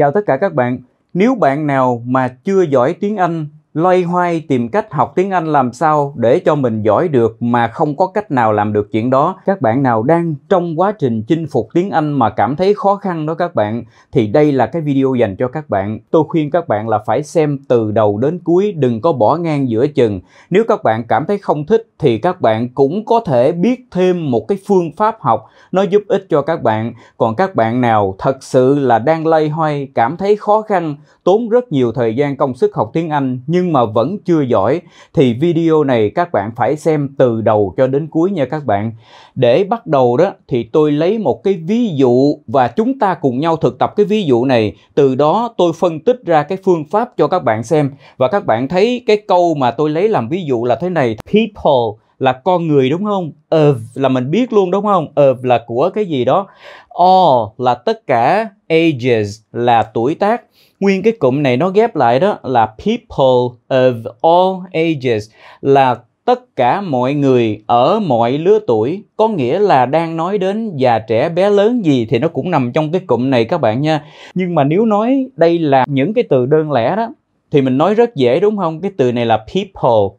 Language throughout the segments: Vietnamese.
Chào tất cả các bạn. Nếu bạn nào mà chưa giỏi tiếng Anh loay hoay tìm cách học tiếng Anh làm sao để cho mình giỏi được mà không có cách nào làm được chuyện đó. Các bạn nào đang trong quá trình chinh phục tiếng Anh mà cảm thấy khó khăn đó các bạn thì đây là cái video dành cho các bạn. Tôi khuyên các bạn là phải xem từ đầu đến cuối, đừng có bỏ ngang giữa chừng. Nếu các bạn cảm thấy không thích thì các bạn cũng có thể biết thêm một cái phương pháp học nó giúp ích cho các bạn. Còn các bạn nào thật sự là đang lay hoay, cảm thấy khó khăn, tốn rất nhiều thời gian công sức học tiếng Anh nhưng nhưng mà vẫn chưa giỏi thì video này các bạn phải xem từ đầu cho đến cuối nha các bạn. Để bắt đầu đó thì tôi lấy một cái ví dụ và chúng ta cùng nhau thực tập cái ví dụ này, từ đó tôi phân tích ra cái phương pháp cho các bạn xem và các bạn thấy cái câu mà tôi lấy làm ví dụ là thế này, people là con người đúng không? Of là mình biết luôn đúng không? Of là của cái gì đó. All là tất cả, ages là tuổi tác nguyên cái cụm này nó ghép lại đó là people of all ages là tất cả mọi người ở mọi lứa tuổi có nghĩa là đang nói đến già trẻ bé lớn gì thì nó cũng nằm trong cái cụm này các bạn nha nhưng mà nếu nói đây là những cái từ đơn lẻ đó thì mình nói rất dễ đúng không cái từ này là people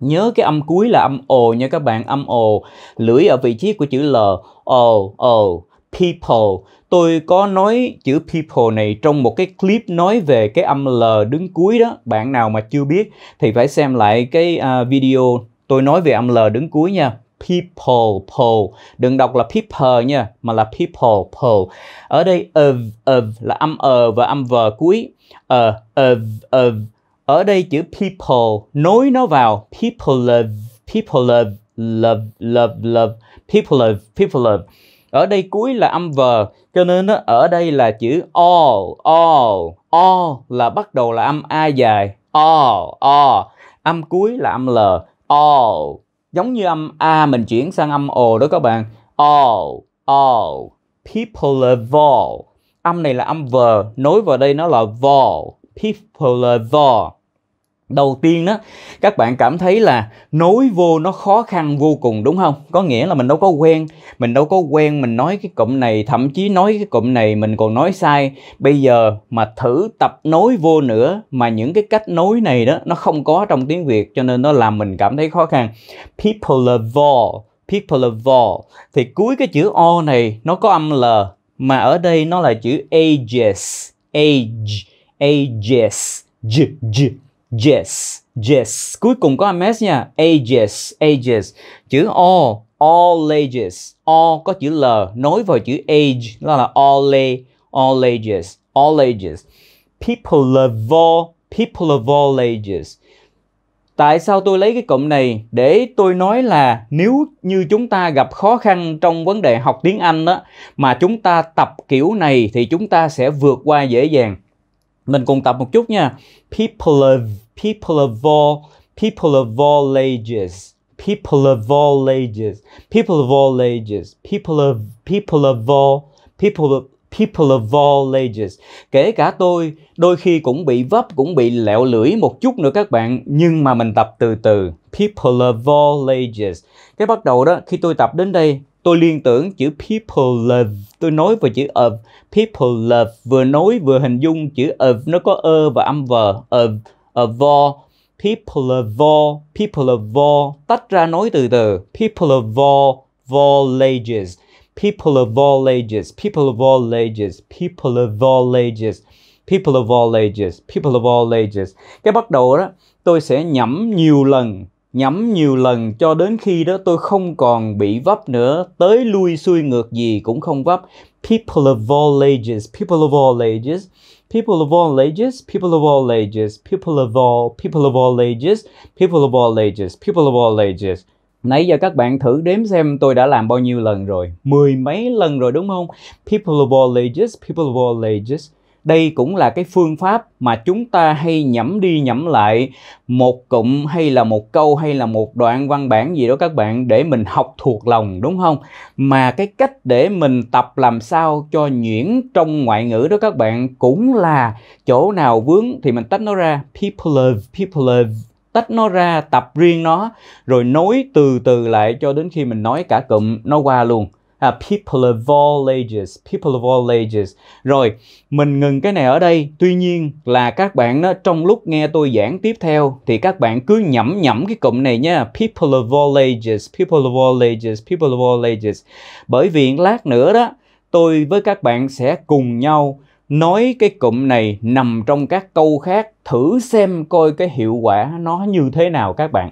nhớ cái âm cuối là âm ồ nha các bạn âm ồ lưỡi ở vị trí của chữ l ồ ồ people. Tôi có nói chữ people này trong một cái clip nói về cái âm L đứng cuối đó. Bạn nào mà chưa biết thì phải xem lại cái à, video tôi nói về âm L đứng cuối nha. People, poll. Đừng đọc là people nha, mà là people, poll. Ở đây of, of là âm ờ và âm v cuối. Ờ, of, of. Ở đây chữ people, nối nó vào. People love, people love, love, love, love. People love, people love ở đây cuối là âm vờ cho nên nó ở đây là chữ o o o là bắt đầu là âm a dài o o âm cuối là âm l o giống như âm a mình chuyển sang âm o đó các bạn o o people are vol âm này là âm vờ nối vào đây nó là vol people are vol đầu tiên đó các bạn cảm thấy là nối vô nó khó khăn vô cùng đúng không có nghĩa là mình đâu có quen mình đâu có quen mình nói cái cụm này thậm chí nói cái cụm này mình còn nói sai bây giờ mà thử tập nối vô nữa mà những cái cách nối này đó nó không có trong tiếng việt cho nên nó làm mình cảm thấy khó khăn people of all people of all thì cuối cái chữ o này nó có âm l mà ở đây nó là chữ ages age ages j j Yes, yes. Cuối cùng có ms nha. Ages, ages. Chữ O, all ages. O có chữ L nối vào chữ age đó là all all ages, all ages. People of all, people of all ages. Tại sao tôi lấy cái cụm này để tôi nói là nếu như chúng ta gặp khó khăn trong vấn đề học tiếng Anh đó mà chúng ta tập kiểu này thì chúng ta sẽ vượt qua dễ dàng mình cùng tập một chút nha people of people of all people of all ages people of all ages people of all ages people of people of all people of, people of all ages kể cả tôi đôi khi cũng bị vấp cũng bị lẹo lưỡi một chút nữa các bạn nhưng mà mình tập từ từ people of all ages cái bắt đầu đó khi tôi tập đến đây tôi liên tưởng chữ people love tôi nói vào chữ of people love vừa nói vừa hình dung chữ of nó có ơ và âm vờ of of people of all, people of all tách ra nói từ từ people of all, all ages people of all ages people of all ages people of all ages people of all ages people of all ages cái bắt đầu đó tôi sẽ nhẩm nhiều lần Nhắm nhiều lần cho đến khi đó tôi không còn bị vấp nữa, tới lui xuôi ngược gì cũng không vấp. People of all ages, people of all ages, people of all ages, people of all ages, people of all, people of all ages, people of all ages, people of all ages. Nãy giờ các bạn thử đếm xem tôi đã làm bao nhiêu lần rồi. Mười mấy lần rồi đúng không? People of all ages, people of all ages, đây cũng là cái phương pháp mà chúng ta hay nhẩm đi nhẩm lại một cụm hay là một câu hay là một đoạn văn bản gì đó các bạn để mình học thuộc lòng đúng không mà cái cách để mình tập làm sao cho nhuyễn trong ngoại ngữ đó các bạn cũng là chỗ nào vướng thì mình tách nó ra people love people love tách nó ra tập riêng nó rồi nối từ từ lại cho đến khi mình nói cả cụm nó qua luôn à, people of all ages people of all ages rồi mình ngừng cái này ở đây tuy nhiên là các bạn đó trong lúc nghe tôi giảng tiếp theo thì các bạn cứ nhẩm nhẩm cái cụm này nha people of all ages people of all ages people of all ages bởi vì lát nữa đó tôi với các bạn sẽ cùng nhau nói cái cụm này nằm trong các câu khác thử xem coi cái hiệu quả nó như thế nào các bạn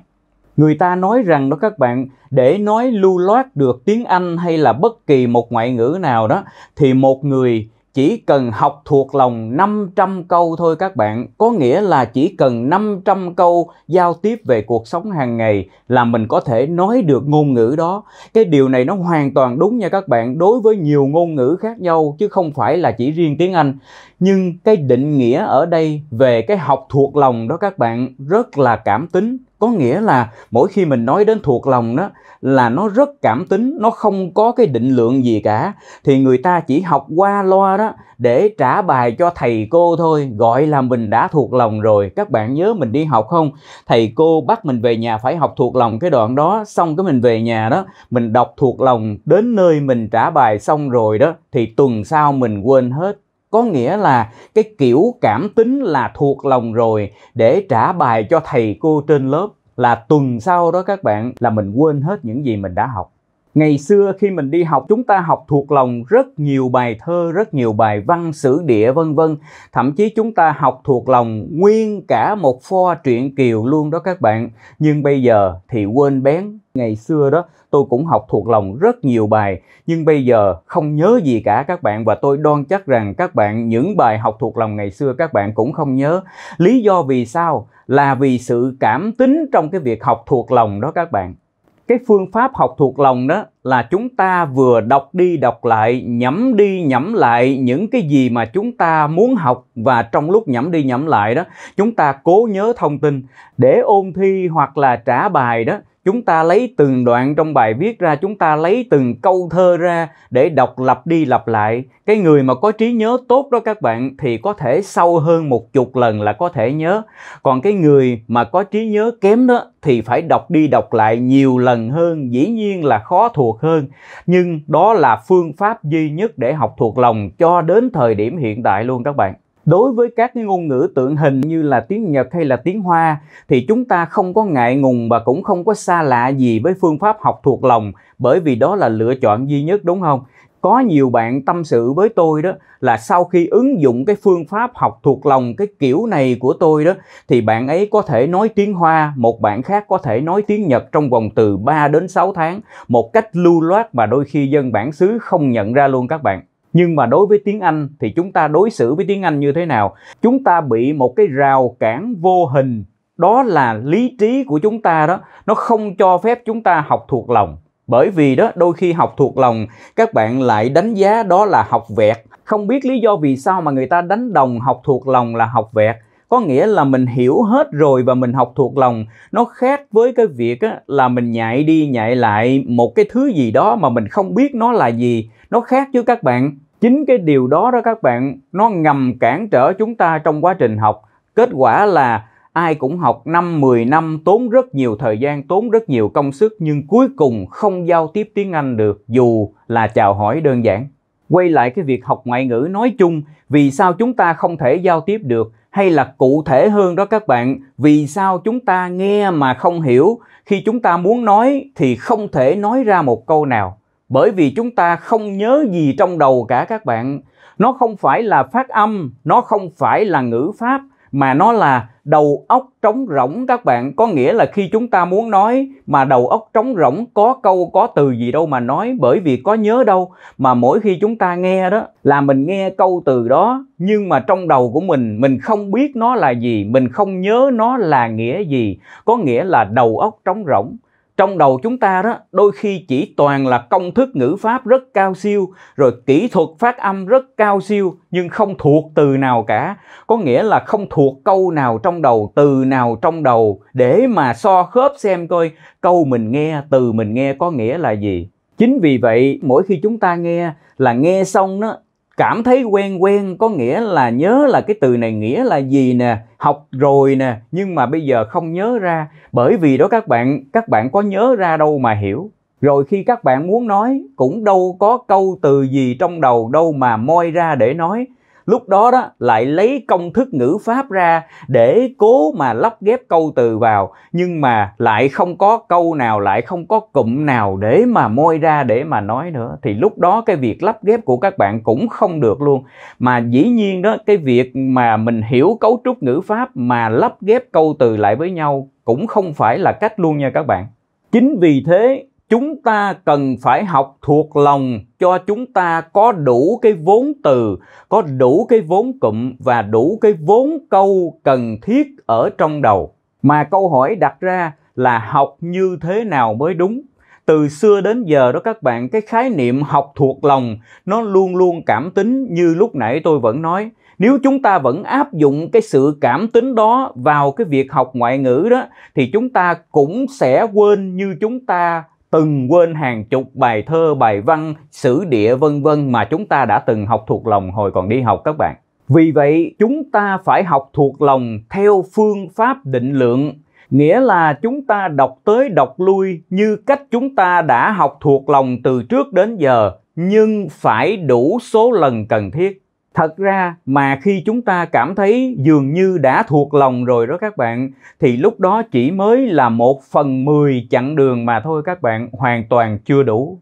người ta nói rằng đó các bạn để nói lưu loát được tiếng anh hay là bất kỳ một ngoại ngữ nào đó thì một người chỉ cần học thuộc lòng 500 câu thôi các bạn, có nghĩa là chỉ cần 500 câu giao tiếp về cuộc sống hàng ngày là mình có thể nói được ngôn ngữ đó. Cái điều này nó hoàn toàn đúng nha các bạn, đối với nhiều ngôn ngữ khác nhau chứ không phải là chỉ riêng tiếng Anh nhưng cái định nghĩa ở đây về cái học thuộc lòng đó các bạn rất là cảm tính có nghĩa là mỗi khi mình nói đến thuộc lòng đó là nó rất cảm tính nó không có cái định lượng gì cả thì người ta chỉ học qua loa đó để trả bài cho thầy cô thôi gọi là mình đã thuộc lòng rồi các bạn nhớ mình đi học không thầy cô bắt mình về nhà phải học thuộc lòng cái đoạn đó xong cái mình về nhà đó mình đọc thuộc lòng đến nơi mình trả bài xong rồi đó thì tuần sau mình quên hết có nghĩa là cái kiểu cảm tính là thuộc lòng rồi để trả bài cho thầy cô trên lớp là tuần sau đó các bạn là mình quên hết những gì mình đã học ngày xưa khi mình đi học chúng ta học thuộc lòng rất nhiều bài thơ rất nhiều bài văn sử địa vân vân thậm chí chúng ta học thuộc lòng nguyên cả một pho truyện kiều luôn đó các bạn nhưng bây giờ thì quên bén ngày xưa đó tôi cũng học thuộc lòng rất nhiều bài nhưng bây giờ không nhớ gì cả các bạn và tôi đoan chắc rằng các bạn những bài học thuộc lòng ngày xưa các bạn cũng không nhớ lý do vì sao là vì sự cảm tính trong cái việc học thuộc lòng đó các bạn cái phương pháp học thuộc lòng đó là chúng ta vừa đọc đi đọc lại nhẩm đi nhẩm lại những cái gì mà chúng ta muốn học và trong lúc nhẩm đi nhẩm lại đó chúng ta cố nhớ thông tin để ôn thi hoặc là trả bài đó chúng ta lấy từng đoạn trong bài viết ra chúng ta lấy từng câu thơ ra để đọc lặp đi lặp lại cái người mà có trí nhớ tốt đó các bạn thì có thể sâu hơn một chục lần là có thể nhớ còn cái người mà có trí nhớ kém đó thì phải đọc đi đọc lại nhiều lần hơn dĩ nhiên là khó thuộc hơn nhưng đó là phương pháp duy nhất để học thuộc lòng cho đến thời điểm hiện tại luôn các bạn Đối với các cái ngôn ngữ tượng hình như là tiếng Nhật hay là tiếng Hoa thì chúng ta không có ngại ngùng và cũng không có xa lạ gì với phương pháp học thuộc lòng bởi vì đó là lựa chọn duy nhất đúng không? Có nhiều bạn tâm sự với tôi đó là sau khi ứng dụng cái phương pháp học thuộc lòng cái kiểu này của tôi đó thì bạn ấy có thể nói tiếng Hoa, một bạn khác có thể nói tiếng Nhật trong vòng từ 3 đến 6 tháng một cách lưu loát mà đôi khi dân bản xứ không nhận ra luôn các bạn nhưng mà đối với tiếng Anh thì chúng ta đối xử với tiếng Anh như thế nào? Chúng ta bị một cái rào cản vô hình đó là lý trí của chúng ta đó, nó không cho phép chúng ta học thuộc lòng. Bởi vì đó đôi khi học thuộc lòng các bạn lại đánh giá đó là học vẹt. Không biết lý do vì sao mà người ta đánh đồng học thuộc lòng là học vẹt có nghĩa là mình hiểu hết rồi và mình học thuộc lòng nó khác với cái việc á, là mình nhại đi nhại lại một cái thứ gì đó mà mình không biết nó là gì nó khác chứ các bạn chính cái điều đó đó các bạn nó ngầm cản trở chúng ta trong quá trình học kết quả là ai cũng học năm 10 năm tốn rất nhiều thời gian, tốn rất nhiều công sức nhưng cuối cùng không giao tiếp tiếng Anh được dù là chào hỏi đơn giản. Quay lại cái việc học ngoại ngữ nói chung, vì sao chúng ta không thể giao tiếp được? hay là cụ thể hơn đó các bạn vì sao chúng ta nghe mà không hiểu khi chúng ta muốn nói thì không thể nói ra một câu nào bởi vì chúng ta không nhớ gì trong đầu cả các bạn nó không phải là phát âm nó không phải là ngữ pháp mà nó là đầu óc trống rỗng các bạn có nghĩa là khi chúng ta muốn nói mà đầu óc trống rỗng có câu có từ gì đâu mà nói bởi vì có nhớ đâu mà mỗi khi chúng ta nghe đó là mình nghe câu từ đó nhưng mà trong đầu của mình mình không biết nó là gì mình không nhớ nó là nghĩa gì có nghĩa là đầu óc trống rỗng trong đầu chúng ta đó đôi khi chỉ toàn là công thức ngữ pháp rất cao siêu rồi kỹ thuật phát âm rất cao siêu nhưng không thuộc từ nào cả có nghĩa là không thuộc câu nào trong đầu từ nào trong đầu để mà so khớp xem coi câu mình nghe từ mình nghe có nghĩa là gì chính vì vậy mỗi khi chúng ta nghe là nghe xong đó cảm thấy quen quen có nghĩa là nhớ là cái từ này nghĩa là gì nè học rồi nè nhưng mà bây giờ không nhớ ra bởi vì đó các bạn các bạn có nhớ ra đâu mà hiểu rồi khi các bạn muốn nói cũng đâu có câu từ gì trong đầu đâu mà moi ra để nói lúc đó đó lại lấy công thức ngữ pháp ra để cố mà lắp ghép câu từ vào nhưng mà lại không có câu nào lại không có cụm nào để mà môi ra để mà nói nữa thì lúc đó cái việc lắp ghép của các bạn cũng không được luôn mà dĩ nhiên đó cái việc mà mình hiểu cấu trúc ngữ pháp mà lắp ghép câu từ lại với nhau cũng không phải là cách luôn nha các bạn chính vì thế chúng ta cần phải học thuộc lòng cho chúng ta có đủ cái vốn từ, có đủ cái vốn cụm và đủ cái vốn câu cần thiết ở trong đầu. Mà câu hỏi đặt ra là học như thế nào mới đúng? Từ xưa đến giờ đó các bạn, cái khái niệm học thuộc lòng nó luôn luôn cảm tính như lúc nãy tôi vẫn nói. Nếu chúng ta vẫn áp dụng cái sự cảm tính đó vào cái việc học ngoại ngữ đó thì chúng ta cũng sẽ quên như chúng ta từng quên hàng chục bài thơ, bài văn, sử địa vân vân mà chúng ta đã từng học thuộc lòng hồi còn đi học các bạn. Vì vậy, chúng ta phải học thuộc lòng theo phương pháp định lượng, nghĩa là chúng ta đọc tới đọc lui như cách chúng ta đã học thuộc lòng từ trước đến giờ nhưng phải đủ số lần cần thiết thật ra mà khi chúng ta cảm thấy dường như đã thuộc lòng rồi đó các bạn thì lúc đó chỉ mới là một phần mười chặng đường mà thôi các bạn hoàn toàn chưa đủ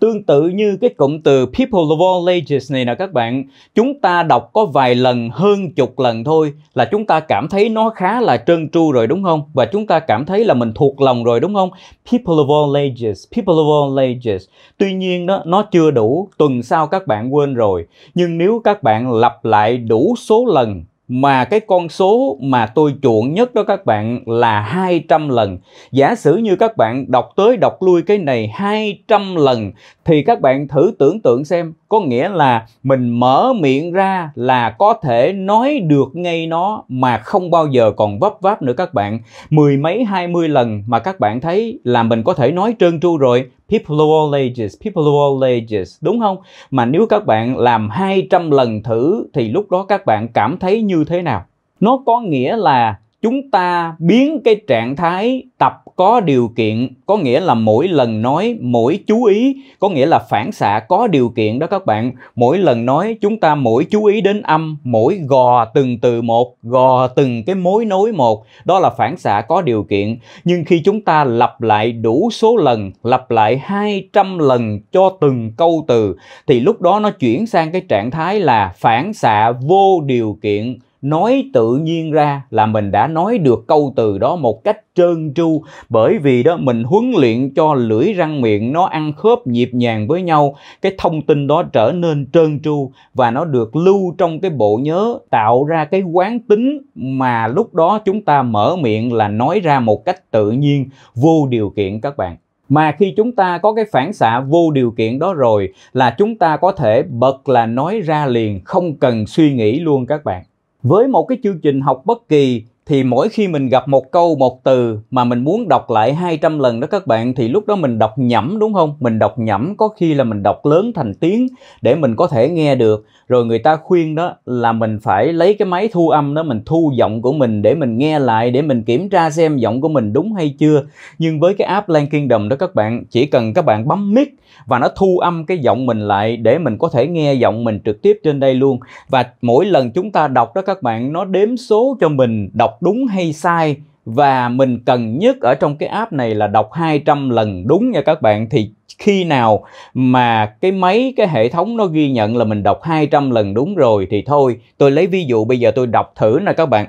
Tương tự như cái cụm từ people of all ages này nè các bạn, chúng ta đọc có vài lần hơn chục lần thôi là chúng ta cảm thấy nó khá là trơn tru rồi đúng không? Và chúng ta cảm thấy là mình thuộc lòng rồi đúng không? People of all ages, people of all ages. Tuy nhiên đó nó chưa đủ, tuần sau các bạn quên rồi. Nhưng nếu các bạn lặp lại đủ số lần mà cái con số mà tôi chuộng nhất đó các bạn là 200 lần. Giả sử như các bạn đọc tới đọc lui cái này 200 lần thì các bạn thử tưởng tượng xem có nghĩa là mình mở miệng ra là có thể nói được ngay nó mà không bao giờ còn vấp váp nữa các bạn mười mấy hai mươi lần mà các bạn thấy là mình có thể nói trơn tru rồi people of all ages people of all ages đúng không mà nếu các bạn làm 200 lần thử thì lúc đó các bạn cảm thấy như thế nào nó có nghĩa là chúng ta biến cái trạng thái tập có điều kiện có nghĩa là mỗi lần nói mỗi chú ý có nghĩa là phản xạ có điều kiện đó các bạn mỗi lần nói chúng ta mỗi chú ý đến âm mỗi gò từng từ một gò từng cái mối nối một đó là phản xạ có điều kiện nhưng khi chúng ta lặp lại đủ số lần lặp lại 200 lần cho từng câu từ thì lúc đó nó chuyển sang cái trạng thái là phản xạ vô điều kiện nói tự nhiên ra là mình đã nói được câu từ đó một cách trơn tru bởi vì đó mình huấn luyện cho lưỡi răng miệng nó ăn khớp nhịp nhàng với nhau cái thông tin đó trở nên trơn tru và nó được lưu trong cái bộ nhớ tạo ra cái quán tính mà lúc đó chúng ta mở miệng là nói ra một cách tự nhiên vô điều kiện các bạn mà khi chúng ta có cái phản xạ vô điều kiện đó rồi là chúng ta có thể bật là nói ra liền không cần suy nghĩ luôn các bạn với một cái chương trình học bất kỳ thì mỗi khi mình gặp một câu một từ mà mình muốn đọc lại 200 lần đó các bạn thì lúc đó mình đọc nhẩm đúng không? Mình đọc nhẩm có khi là mình đọc lớn thành tiếng để mình có thể nghe được. Rồi người ta khuyên đó là mình phải lấy cái máy thu âm đó mình thu giọng của mình để mình nghe lại để mình kiểm tra xem giọng của mình đúng hay chưa. Nhưng với cái app Lan Kingdom đó các bạn chỉ cần các bạn bấm mic và nó thu âm cái giọng mình lại để mình có thể nghe giọng mình trực tiếp trên đây luôn. Và mỗi lần chúng ta đọc đó các bạn nó đếm số cho mình đọc đúng hay sai và mình cần nhất ở trong cái app này là đọc 200 lần đúng nha các bạn thì khi nào mà cái máy cái hệ thống nó ghi nhận là mình đọc 200 lần đúng rồi thì thôi tôi lấy ví dụ bây giờ tôi đọc thử nè các bạn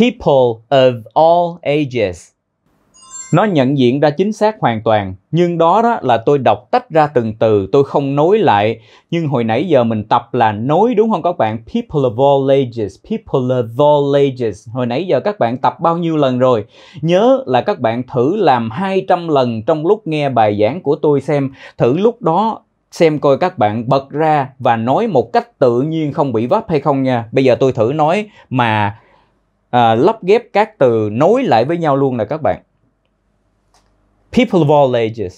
People of all ages nó nhận diện ra chính xác hoàn toàn nhưng đó đó là tôi đọc tách ra từng từ tôi không nối lại nhưng hồi nãy giờ mình tập là nối đúng không các bạn people of all ages people of all ages hồi nãy giờ các bạn tập bao nhiêu lần rồi nhớ là các bạn thử làm 200 lần trong lúc nghe bài giảng của tôi xem thử lúc đó xem coi các bạn bật ra và nói một cách tự nhiên không bị vấp hay không nha bây giờ tôi thử nói mà à, lắp ghép các từ nối lại với nhau luôn nè các bạn people of all ages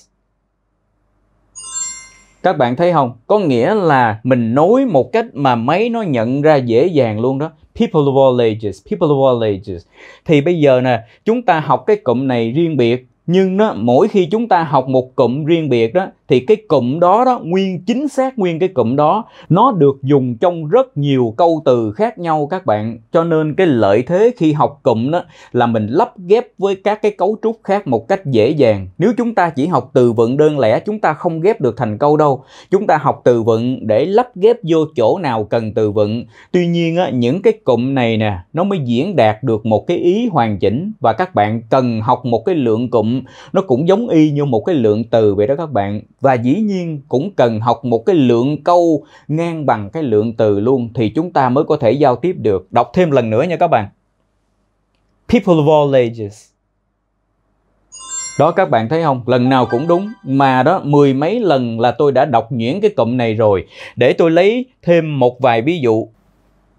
các bạn thấy không có nghĩa là mình nói một cách mà máy nó nhận ra dễ dàng luôn đó people of all ages people of all ages thì bây giờ nè chúng ta học cái cụm này riêng biệt nhưng đó mỗi khi chúng ta học một cụm riêng biệt đó thì cái cụm đó đó nguyên chính xác nguyên cái cụm đó nó được dùng trong rất nhiều câu từ khác nhau các bạn cho nên cái lợi thế khi học cụm đó là mình lắp ghép với các cái cấu trúc khác một cách dễ dàng nếu chúng ta chỉ học từ vựng đơn lẻ chúng ta không ghép được thành câu đâu chúng ta học từ vựng để lắp ghép vô chỗ nào cần từ vựng tuy nhiên á, những cái cụm này nè nó mới diễn đạt được một cái ý hoàn chỉnh và các bạn cần học một cái lượng cụm nó cũng giống y như một cái lượng từ vậy đó các bạn và dĩ nhiên cũng cần học một cái lượng câu ngang bằng cái lượng từ luôn thì chúng ta mới có thể giao tiếp được đọc thêm lần nữa nha các bạn people of all ages đó các bạn thấy không lần nào cũng đúng mà đó mười mấy lần là tôi đã đọc nhuyễn cái cụm này rồi để tôi lấy thêm một vài ví dụ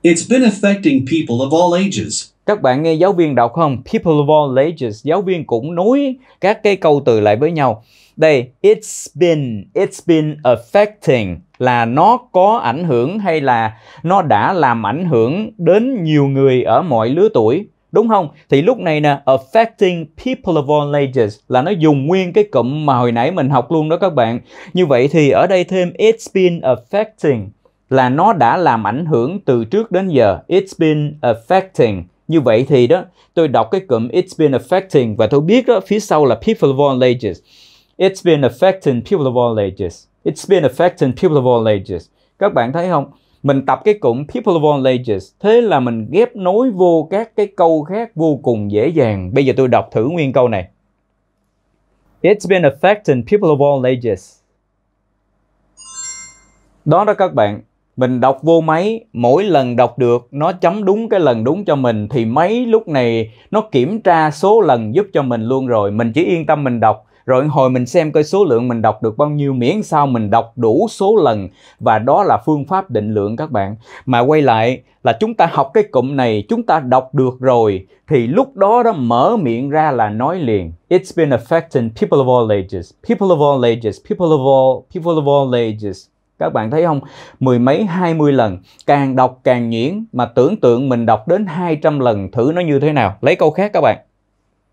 It's been affecting people of all ages các bạn nghe giáo viên đọc không? People of all ages, giáo viên cũng nối các cái câu từ lại với nhau. Đây, it's been, it's been affecting là nó có ảnh hưởng hay là nó đã làm ảnh hưởng đến nhiều người ở mọi lứa tuổi. Đúng không? Thì lúc này nè, affecting people of all ages là nó dùng nguyên cái cụm mà hồi nãy mình học luôn đó các bạn. Như vậy thì ở đây thêm it's been affecting là nó đã làm ảnh hưởng từ trước đến giờ. It's been affecting như vậy thì đó, tôi đọc cái cụm it's been affecting và tôi biết đó phía sau là people of all ages. It's been affecting people of all ages. It's been affecting people of all ages. Các bạn thấy không? Mình tập cái cụm people of all ages. Thế là mình ghép nối vô các cái câu khác vô cùng dễ dàng. Bây giờ tôi đọc thử nguyên câu này. It's been affecting people of all ages. Đó đó các bạn, mình đọc vô máy mỗi lần đọc được nó chấm đúng cái lần đúng cho mình thì máy lúc này nó kiểm tra số lần giúp cho mình luôn rồi mình chỉ yên tâm mình đọc rồi hồi mình xem coi số lượng mình đọc được bao nhiêu miễn sao mình đọc đủ số lần và đó là phương pháp định lượng các bạn mà quay lại là chúng ta học cái cụm này chúng ta đọc được rồi thì lúc đó đó mở miệng ra là nói liền it's been affecting people of all ages people of all ages people of all people of all ages các bạn thấy không mười mấy hai mươi lần càng đọc càng nhuyễn mà tưởng tượng mình đọc đến hai trăm lần thử nó như thế nào lấy câu khác các bạn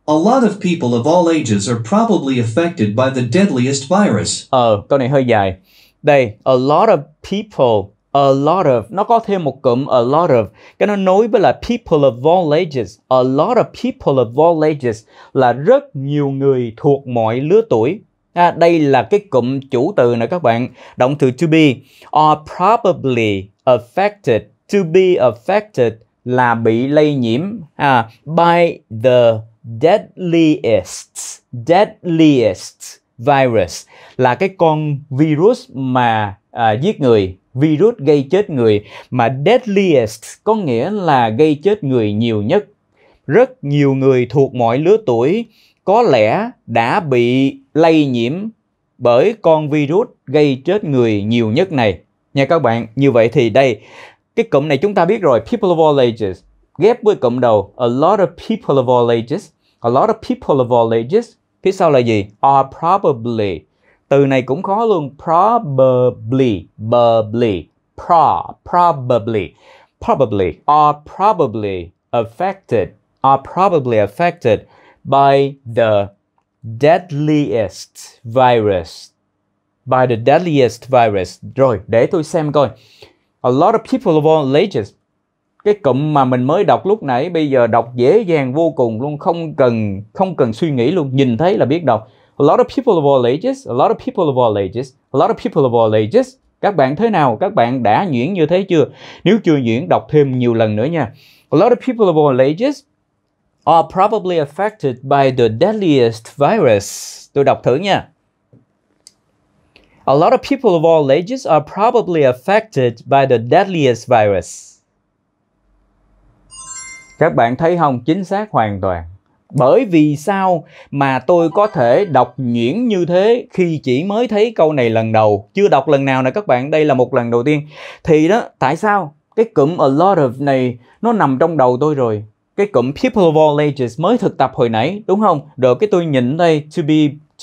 A lot of people of all ages are probably affected by the deadliest virus. Ờ, câu này hơi dài. Đây, a lot of people, a lot of, nó có thêm một cụm a lot of, cái nó nối với là people of all ages. A lot of people of all ages là rất nhiều người thuộc mọi lứa tuổi. À, đây là cái cụm chủ từ nè các bạn. Động từ to be are probably affected. To be affected là bị lây nhiễm à, by the deadliest deadliest virus là cái con virus mà à, giết người virus gây chết người mà deadliest có nghĩa là gây chết người nhiều nhất rất nhiều người thuộc mọi lứa tuổi có lẽ đã bị lây nhiễm bởi con virus gây chết người nhiều nhất này. Nha các bạn, như vậy thì đây, cái cụm này chúng ta biết rồi, people of all ages, ghép với cụm đầu, a lot of people of all ages, a lot of people of all ages, phía sau là gì? Are probably, từ này cũng khó luôn, probably, probably, pro, probably, probably, are probably affected, are probably affected by the deadliest virus by the deadliest virus rồi để tôi xem coi a lot of people of all ages cái cụm mà mình mới đọc lúc nãy bây giờ đọc dễ dàng vô cùng luôn không cần không cần suy nghĩ luôn nhìn thấy là biết đọc a lot of people of all ages a lot of people of all ages a lot of people of all ages các bạn thế nào các bạn đã nhuyễn như thế chưa nếu chưa nhuyễn đọc thêm nhiều lần nữa nha a lot of people of all ages are probably affected by the deadliest virus. Tôi đọc thử nha. A lot of people of all ages are probably affected by the deadliest virus. Các bạn thấy không? Chính xác hoàn toàn. Bởi vì sao mà tôi có thể đọc nhuyễn như thế khi chỉ mới thấy câu này lần đầu, chưa đọc lần nào nè các bạn, đây là một lần đầu tiên. Thì đó, tại sao cái cụm a lot of này nó nằm trong đầu tôi rồi cái cụm people of all ages mới thực tập hồi nãy đúng không rồi cái tôi nhìn đây to be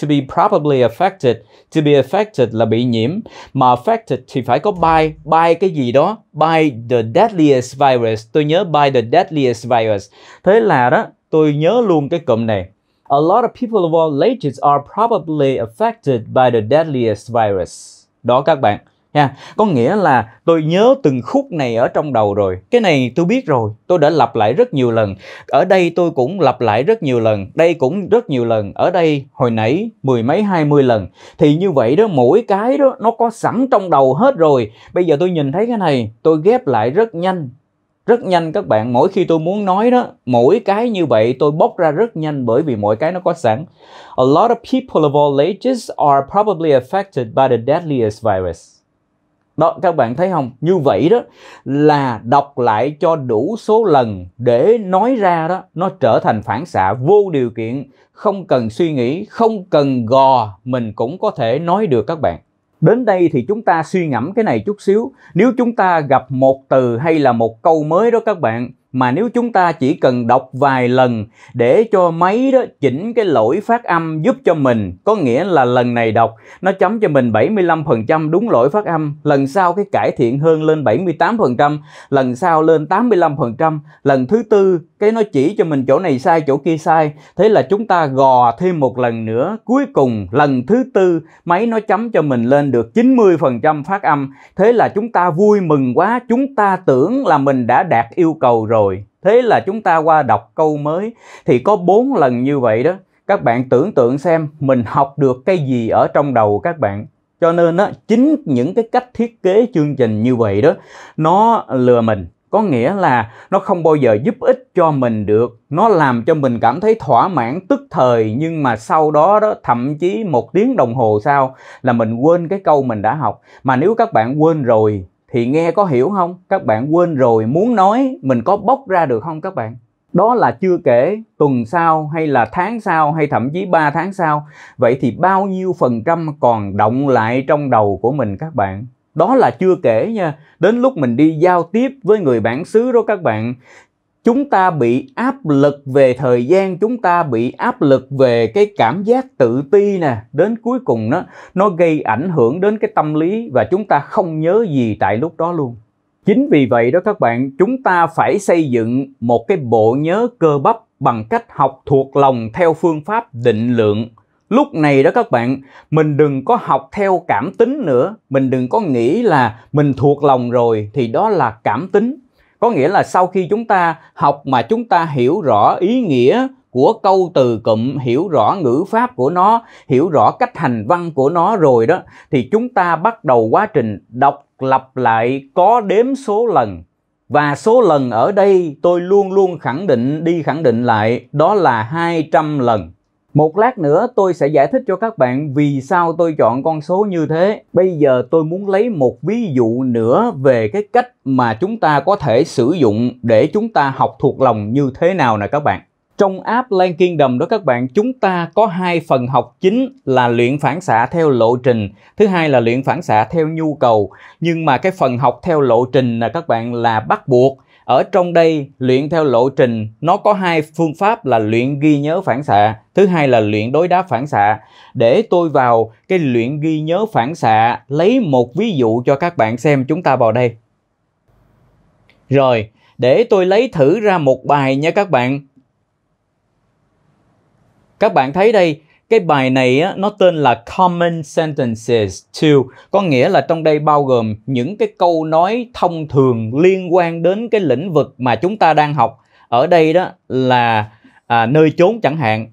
to be probably affected to be affected là bị nhiễm mà affected thì phải có by by cái gì đó by the deadliest virus tôi nhớ by the deadliest virus thế là đó tôi nhớ luôn cái cụm này A lot of people of all ages are probably affected by the deadliest virus. Đó các bạn nha có nghĩa là tôi nhớ từng khúc này ở trong đầu rồi cái này tôi biết rồi tôi đã lặp lại rất nhiều lần ở đây tôi cũng lặp lại rất nhiều lần đây cũng rất nhiều lần ở đây hồi nãy mười mấy hai mươi lần thì như vậy đó mỗi cái đó nó có sẵn trong đầu hết rồi bây giờ tôi nhìn thấy cái này tôi ghép lại rất nhanh rất nhanh các bạn mỗi khi tôi muốn nói đó mỗi cái như vậy tôi bóc ra rất nhanh bởi vì mỗi cái nó có sẵn a lot of people of all ages are probably affected by the deadliest virus đó các bạn thấy không như vậy đó là đọc lại cho đủ số lần để nói ra đó nó trở thành phản xạ vô điều kiện không cần suy nghĩ không cần gò mình cũng có thể nói được các bạn đến đây thì chúng ta suy ngẫm cái này chút xíu nếu chúng ta gặp một từ hay là một câu mới đó các bạn mà nếu chúng ta chỉ cần đọc vài lần để cho máy đó chỉnh cái lỗi phát âm giúp cho mình có nghĩa là lần này đọc nó chấm cho mình 75% đúng lỗi phát âm lần sau cái cải thiện hơn lên 78% lần sau lên 85% lần thứ tư cái nó chỉ cho mình chỗ này sai chỗ kia sai thế là chúng ta gò thêm một lần nữa cuối cùng lần thứ tư máy nó chấm cho mình lên được 90% phát âm thế là chúng ta vui mừng quá chúng ta tưởng là mình đã đạt yêu cầu rồi thế là chúng ta qua đọc câu mới thì có bốn lần như vậy đó các bạn tưởng tượng xem mình học được cái gì ở trong đầu các bạn cho nên á chính những cái cách thiết kế chương trình như vậy đó nó lừa mình có nghĩa là nó không bao giờ giúp ích cho mình được nó làm cho mình cảm thấy thỏa mãn tức thời nhưng mà sau đó đó thậm chí một tiếng đồng hồ sau là mình quên cái câu mình đã học mà nếu các bạn quên rồi thì nghe có hiểu không các bạn quên rồi muốn nói mình có bốc ra được không các bạn đó là chưa kể tuần sau hay là tháng sau hay thậm chí 3 tháng sau vậy thì bao nhiêu phần trăm còn động lại trong đầu của mình các bạn đó là chưa kể nha đến lúc mình đi giao tiếp với người bản xứ đó các bạn chúng ta bị áp lực về thời gian chúng ta bị áp lực về cái cảm giác tự ti nè đến cuối cùng nó nó gây ảnh hưởng đến cái tâm lý và chúng ta không nhớ gì tại lúc đó luôn chính vì vậy đó các bạn chúng ta phải xây dựng một cái bộ nhớ cơ bắp bằng cách học thuộc lòng theo phương pháp định lượng lúc này đó các bạn mình đừng có học theo cảm tính nữa mình đừng có nghĩ là mình thuộc lòng rồi thì đó là cảm tính có nghĩa là sau khi chúng ta học mà chúng ta hiểu rõ ý nghĩa của câu từ cụm hiểu rõ ngữ pháp của nó hiểu rõ cách hành văn của nó rồi đó thì chúng ta bắt đầu quá trình đọc lặp lại có đếm số lần và số lần ở đây tôi luôn luôn khẳng định đi khẳng định lại đó là 200 lần một lát nữa tôi sẽ giải thích cho các bạn vì sao tôi chọn con số như thế. Bây giờ tôi muốn lấy một ví dụ nữa về cái cách mà chúng ta có thể sử dụng để chúng ta học thuộc lòng như thế nào nè các bạn. Trong app Land Kingdom đó các bạn, chúng ta có hai phần học chính là luyện phản xạ theo lộ trình, thứ hai là luyện phản xạ theo nhu cầu. Nhưng mà cái phần học theo lộ trình là các bạn là bắt buộc ở trong đây luyện theo lộ trình nó có hai phương pháp là luyện ghi nhớ phản xạ thứ hai là luyện đối đáp phản xạ để tôi vào cái luyện ghi nhớ phản xạ lấy một ví dụ cho các bạn xem chúng ta vào đây rồi để tôi lấy thử ra một bài nha các bạn các bạn thấy đây cái bài này á, nó tên là Common Sentences 2, có nghĩa là trong đây bao gồm những cái câu nói thông thường liên quan đến cái lĩnh vực mà chúng ta đang học. Ở đây đó là à, nơi chốn chẳng hạn.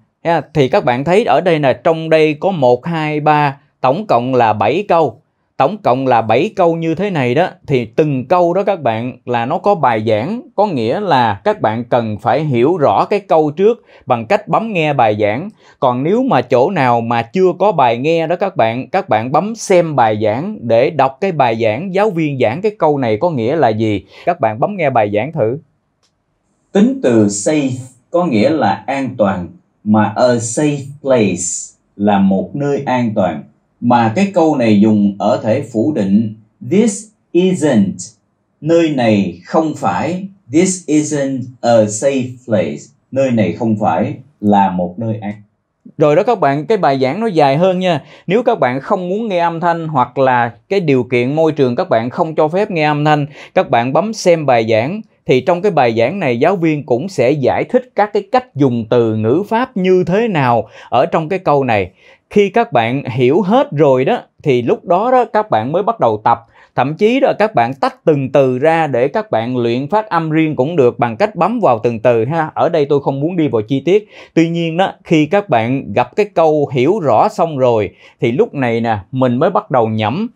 thì các bạn thấy ở đây là trong đây có 1, 2, 3, tổng cộng là 7 câu tổng cộng là 7 câu như thế này đó thì từng câu đó các bạn là nó có bài giảng có nghĩa là các bạn cần phải hiểu rõ cái câu trước bằng cách bấm nghe bài giảng còn nếu mà chỗ nào mà chưa có bài nghe đó các bạn các bạn bấm xem bài giảng để đọc cái bài giảng giáo viên giảng cái câu này có nghĩa là gì các bạn bấm nghe bài giảng thử tính từ safe có nghĩa là an toàn mà a safe place là một nơi an toàn mà cái câu này dùng ở thể phủ định this isn't nơi này không phải this isn't a safe place nơi này không phải là một nơi an rồi đó các bạn cái bài giảng nó dài hơn nha nếu các bạn không muốn nghe âm thanh hoặc là cái điều kiện môi trường các bạn không cho phép nghe âm thanh các bạn bấm xem bài giảng thì trong cái bài giảng này giáo viên cũng sẽ giải thích các cái cách dùng từ ngữ pháp như thế nào ở trong cái câu này khi các bạn hiểu hết rồi đó thì lúc đó đó các bạn mới bắt đầu tập thậm chí là các bạn tách từng từ ra để các bạn luyện phát âm riêng cũng được bằng cách bấm vào từng từ ha ở đây tôi không muốn đi vào chi tiết tuy nhiên đó khi các bạn gặp cái câu hiểu rõ xong rồi thì lúc này nè mình mới bắt đầu nhẩm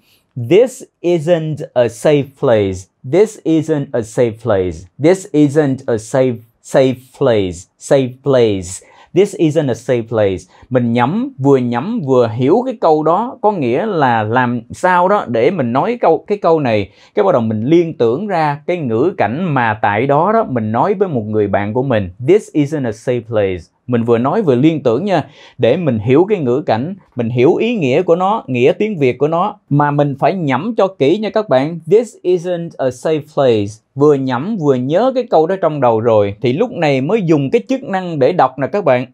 this isn't a safe place this isn't a safe place this isn't a safe safe place safe place this isn't a safe place mình nhắm vừa nhắm vừa hiểu cái câu đó có nghĩa là làm sao đó để mình nói câu cái câu này cái bắt đầu mình liên tưởng ra cái ngữ cảnh mà tại đó đó mình nói với một người bạn của mình this isn't a safe place mình vừa nói vừa liên tưởng nha để mình hiểu cái ngữ cảnh mình hiểu ý nghĩa của nó nghĩa tiếng việt của nó mà mình phải nhẩm cho kỹ nha các bạn this isn't a safe place vừa nhẩm vừa nhớ cái câu đó trong đầu rồi thì lúc này mới dùng cái chức năng để đọc nè các bạn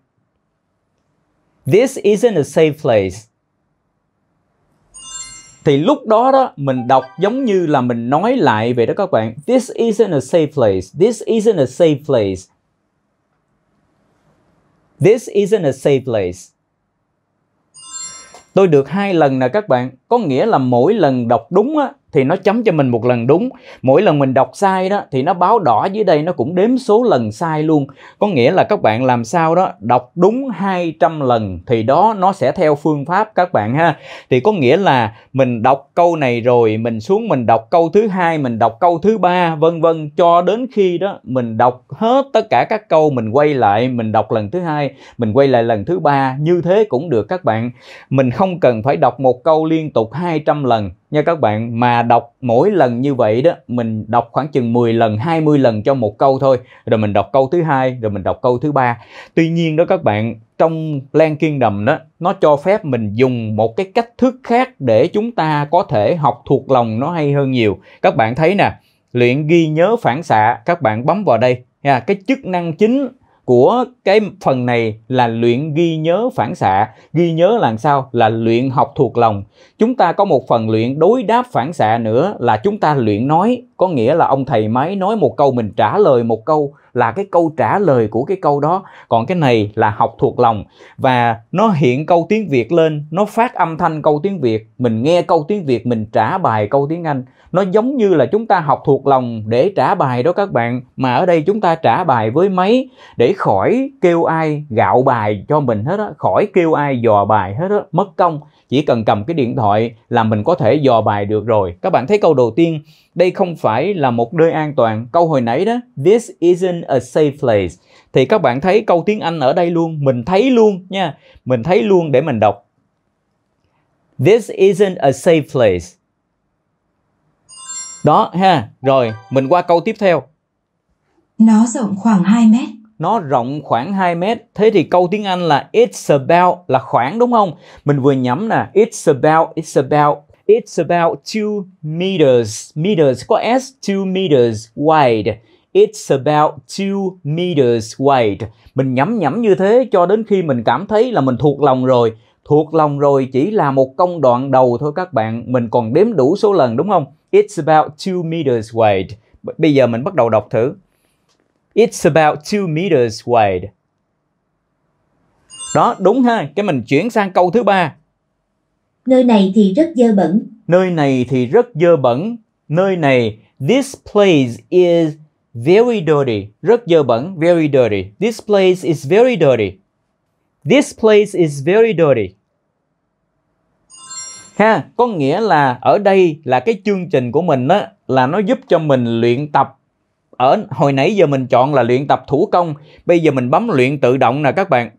this isn't a safe place thì lúc đó đó mình đọc giống như là mình nói lại vậy đó các bạn this isn't a safe place this isn't a safe place This isn't a safe place. Tôi được hai lần nè các bạn, có nghĩa là mỗi lần đọc đúng á, thì nó chấm cho mình một lần đúng mỗi lần mình đọc sai đó thì nó báo đỏ dưới đây nó cũng đếm số lần sai luôn có nghĩa là các bạn làm sao đó đọc đúng 200 lần thì đó nó sẽ theo phương pháp các bạn ha thì có nghĩa là mình đọc câu này rồi mình xuống mình đọc câu thứ hai mình đọc câu thứ ba vân vân cho đến khi đó mình đọc hết tất cả các câu mình quay lại mình đọc lần thứ hai mình quay lại lần thứ ba như thế cũng được các bạn mình không cần phải đọc một câu liên tục 200 lần nha các bạn mà đọc mỗi lần như vậy đó mình đọc khoảng chừng 10 lần 20 lần cho một câu thôi rồi mình đọc câu thứ hai rồi mình đọc câu thứ ba tuy nhiên đó các bạn trong Lan Kiên Đầm đó nó cho phép mình dùng một cái cách thức khác để chúng ta có thể học thuộc lòng nó hay hơn nhiều các bạn thấy nè luyện ghi nhớ phản xạ các bạn bấm vào đây nha cái chức năng chính của cái phần này là luyện ghi nhớ phản xạ ghi nhớ là sao là luyện học thuộc lòng chúng ta có một phần luyện đối đáp phản xạ nữa là chúng ta luyện nói có nghĩa là ông thầy máy nói một câu mình trả lời một câu là cái câu trả lời của cái câu đó còn cái này là học thuộc lòng và nó hiện câu tiếng việt lên nó phát âm thanh câu tiếng việt mình nghe câu tiếng việt mình trả bài câu tiếng anh nó giống như là chúng ta học thuộc lòng để trả bài đó các bạn mà ở đây chúng ta trả bài với máy để khỏi kêu ai gạo bài cho mình hết á khỏi kêu ai dò bài hết á mất công chỉ cần cầm cái điện thoại là mình có thể dò bài được rồi các bạn thấy câu đầu tiên đây không phải là một nơi an toàn câu hồi nãy đó this isn't a safe place thì các bạn thấy câu tiếng Anh ở đây luôn mình thấy luôn nha mình thấy luôn để mình đọc this isn't a safe place đó ha rồi mình qua câu tiếp theo nó rộng khoảng 2 mét nó rộng khoảng 2 mét. Thế thì câu tiếng Anh là it's about là khoảng đúng không? Mình vừa nhắm nè, it's about, it's about, it's about 2 meters. Meters có S, 2 meters wide. It's about 2 meters wide. Mình nhắm nhắm như thế cho đến khi mình cảm thấy là mình thuộc lòng rồi. Thuộc lòng rồi chỉ là một công đoạn đầu thôi các bạn. Mình còn đếm đủ số lần đúng không? It's about 2 meters wide. Bây giờ mình bắt đầu đọc thử. It's about 2 meters wide. Đó, đúng ha. Cái mình chuyển sang câu thứ ba. Nơi này thì rất dơ bẩn. Nơi này thì rất dơ bẩn. Nơi này, this place is very dirty. Rất dơ bẩn, very dirty. This place is very dirty. This place is very dirty. Ha, có nghĩa là ở đây là cái chương trình của mình đó là nó giúp cho mình luyện tập ở hồi nãy giờ mình chọn là luyện tập thủ công bây giờ mình bấm luyện tự động nè các bạn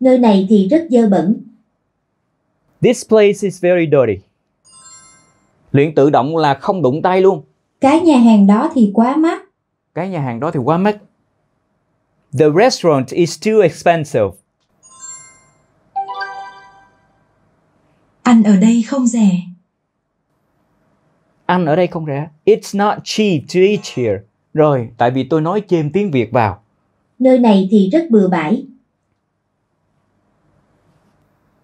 nơi này thì rất dơ bẩn this place is very dirty luyện tự động là không đụng tay luôn cái nhà hàng đó thì quá mắc cái nhà hàng đó thì quá mắc the restaurant is too expensive ăn ở đây không rẻ Ăn ở đây không rẻ. It's not cheap to eat here. Rồi, tại vì tôi nói thêm tiếng Việt vào. Nơi này thì rất bừa bãi.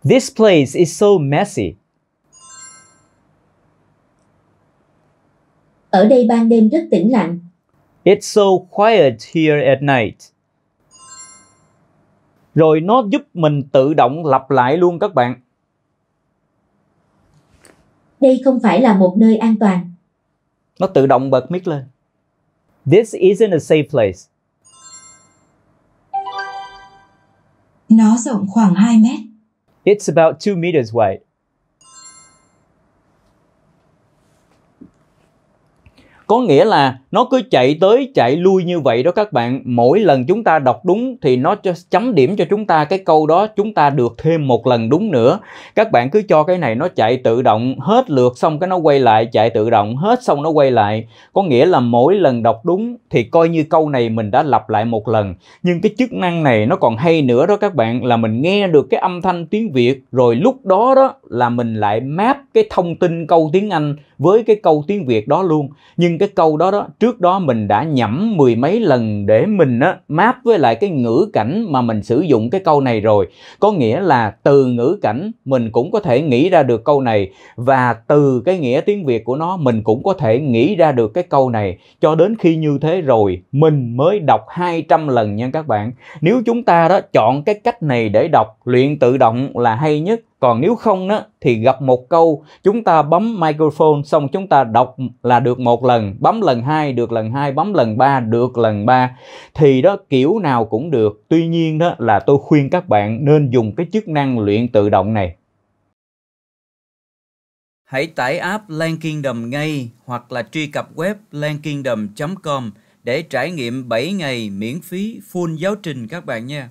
This place is so messy. Ở đây ban đêm rất tĩnh lặng. It's so quiet here at night. Rồi nó giúp mình tự động lặp lại luôn các bạn. Đây không phải là một nơi an toàn. Nó tự động bật mic lên. This isn't a safe place. Nó rộng khoảng 2 mét. It's about 2 meters wide. có nghĩa là nó cứ chạy tới chạy lui như vậy đó các bạn mỗi lần chúng ta đọc đúng thì nó chấm điểm cho chúng ta cái câu đó chúng ta được thêm một lần đúng nữa các bạn cứ cho cái này nó chạy tự động hết lượt xong cái nó quay lại chạy tự động hết xong nó quay lại có nghĩa là mỗi lần đọc đúng thì coi như câu này mình đã lặp lại một lần nhưng cái chức năng này nó còn hay nữa đó các bạn là mình nghe được cái âm thanh tiếng Việt rồi lúc đó đó là mình lại map cái thông tin câu tiếng Anh với cái câu tiếng Việt đó luôn nhưng cái câu đó đó trước đó mình đã nhẩm mười mấy lần để mình á map với lại cái ngữ cảnh mà mình sử dụng cái câu này rồi có nghĩa là từ ngữ cảnh mình cũng có thể nghĩ ra được câu này và từ cái nghĩa tiếng Việt của nó mình cũng có thể nghĩ ra được cái câu này cho đến khi như thế rồi mình mới đọc 200 lần nha các bạn nếu chúng ta đó chọn cái cách này để đọc luyện tự động là hay nhất còn nếu không đó, thì gặp một câu chúng ta bấm microphone xong chúng ta đọc là được một lần bấm lần hai được lần hai bấm lần ba được lần ba thì đó kiểu nào cũng được tuy nhiên đó là tôi khuyên các bạn nên dùng cái chức năng luyện tự động này Hãy tải app Land Kingdom ngay hoặc là truy cập web landkingdom.com để trải nghiệm 7 ngày miễn phí full giáo trình các bạn nha.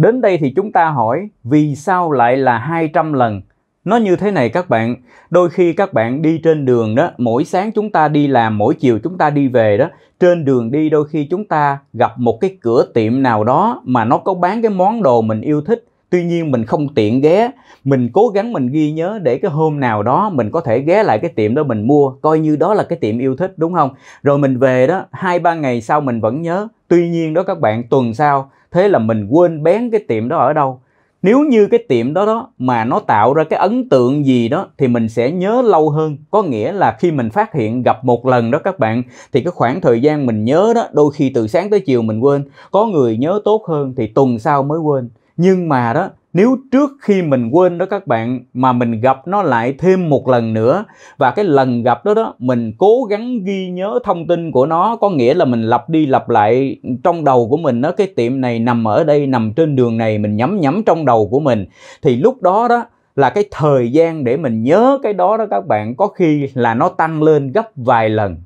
Đến đây thì chúng ta hỏi vì sao lại là 200 lần? Nó như thế này các bạn, đôi khi các bạn đi trên đường đó, mỗi sáng chúng ta đi làm, mỗi chiều chúng ta đi về đó, trên đường đi đôi khi chúng ta gặp một cái cửa tiệm nào đó mà nó có bán cái món đồ mình yêu thích, tuy nhiên mình không tiện ghé, mình cố gắng mình ghi nhớ để cái hôm nào đó mình có thể ghé lại cái tiệm đó mình mua, coi như đó là cái tiệm yêu thích đúng không? Rồi mình về đó, hai ba ngày sau mình vẫn nhớ, tuy nhiên đó các bạn tuần sau thế là mình quên bén cái tiệm đó ở đâu nếu như cái tiệm đó đó mà nó tạo ra cái ấn tượng gì đó thì mình sẽ nhớ lâu hơn có nghĩa là khi mình phát hiện gặp một lần đó các bạn thì cái khoảng thời gian mình nhớ đó đôi khi từ sáng tới chiều mình quên có người nhớ tốt hơn thì tuần sau mới quên nhưng mà đó nếu trước khi mình quên đó các bạn mà mình gặp nó lại thêm một lần nữa và cái lần gặp đó đó mình cố gắng ghi nhớ thông tin của nó có nghĩa là mình lặp đi lặp lại trong đầu của mình đó cái tiệm này nằm ở đây nằm trên đường này mình nhắm nhắm trong đầu của mình thì lúc đó đó là cái thời gian để mình nhớ cái đó đó các bạn có khi là nó tăng lên gấp vài lần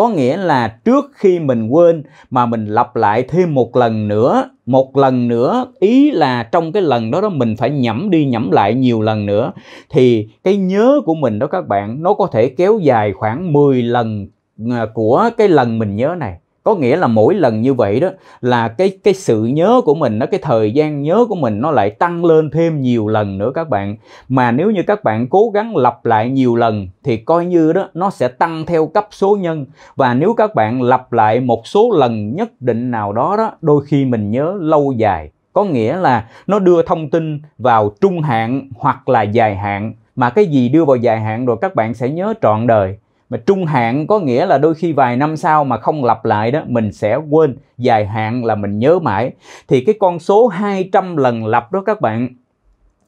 có nghĩa là trước khi mình quên mà mình lặp lại thêm một lần nữa một lần nữa ý là trong cái lần đó đó mình phải nhẩm đi nhẩm lại nhiều lần nữa thì cái nhớ của mình đó các bạn nó có thể kéo dài khoảng 10 lần à, của cái lần mình nhớ này có nghĩa là mỗi lần như vậy đó là cái cái sự nhớ của mình nó cái thời gian nhớ của mình nó lại tăng lên thêm nhiều lần nữa các bạn mà nếu như các bạn cố gắng lặp lại nhiều lần thì coi như đó nó sẽ tăng theo cấp số nhân và nếu các bạn lặp lại một số lần nhất định nào đó đó đôi khi mình nhớ lâu dài có nghĩa là nó đưa thông tin vào trung hạn hoặc là dài hạn mà cái gì đưa vào dài hạn rồi các bạn sẽ nhớ trọn đời mà trung hạn có nghĩa là đôi khi vài năm sau mà không lặp lại đó mình sẽ quên dài hạn là mình nhớ mãi thì cái con số 200 lần lặp đó các bạn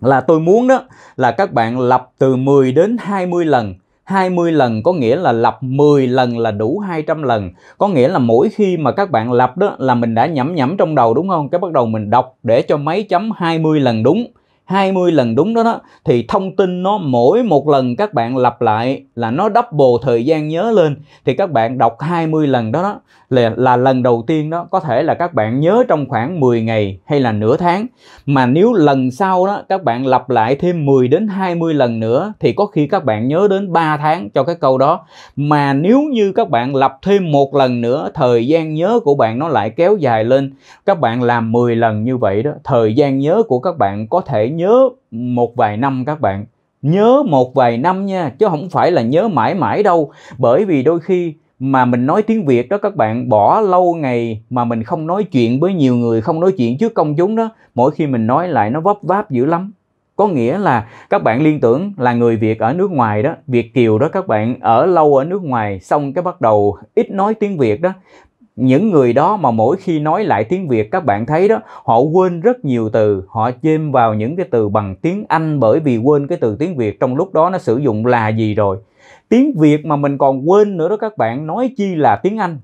là tôi muốn đó là các bạn lặp từ 10 đến 20 lần 20 lần có nghĩa là lặp 10 lần là đủ 200 lần. Có nghĩa là mỗi khi mà các bạn lặp đó là mình đã nhẩm nhẩm trong đầu đúng không? Cái bắt đầu mình đọc để cho mấy chấm 20 lần đúng. 20 lần đúng đó đó thì thông tin nó mỗi một lần các bạn lặp lại là nó double thời gian nhớ lên thì các bạn đọc 20 lần đó đó là, là lần đầu tiên đó có thể là các bạn nhớ trong khoảng 10 ngày hay là nửa tháng mà nếu lần sau đó các bạn lặp lại thêm 10 đến 20 lần nữa thì có khi các bạn nhớ đến 3 tháng cho cái câu đó mà nếu như các bạn lặp thêm một lần nữa thời gian nhớ của bạn nó lại kéo dài lên các bạn làm 10 lần như vậy đó thời gian nhớ của các bạn có thể nhớ nhớ một vài năm các bạn nhớ một vài năm nha chứ không phải là nhớ mãi mãi đâu bởi vì đôi khi mà mình nói tiếng Việt đó các bạn bỏ lâu ngày mà mình không nói chuyện với nhiều người không nói chuyện trước công chúng đó mỗi khi mình nói lại nó vấp váp dữ lắm có nghĩa là các bạn liên tưởng là người Việt ở nước ngoài đó Việt kiều đó các bạn ở lâu ở nước ngoài xong cái bắt đầu ít nói tiếng Việt đó những người đó mà mỗi khi nói lại tiếng Việt các bạn thấy đó họ quên rất nhiều từ họ chêm vào những cái từ bằng tiếng Anh bởi vì quên cái từ tiếng Việt trong lúc đó nó sử dụng là gì rồi tiếng Việt mà mình còn quên nữa đó các bạn nói chi là tiếng Anh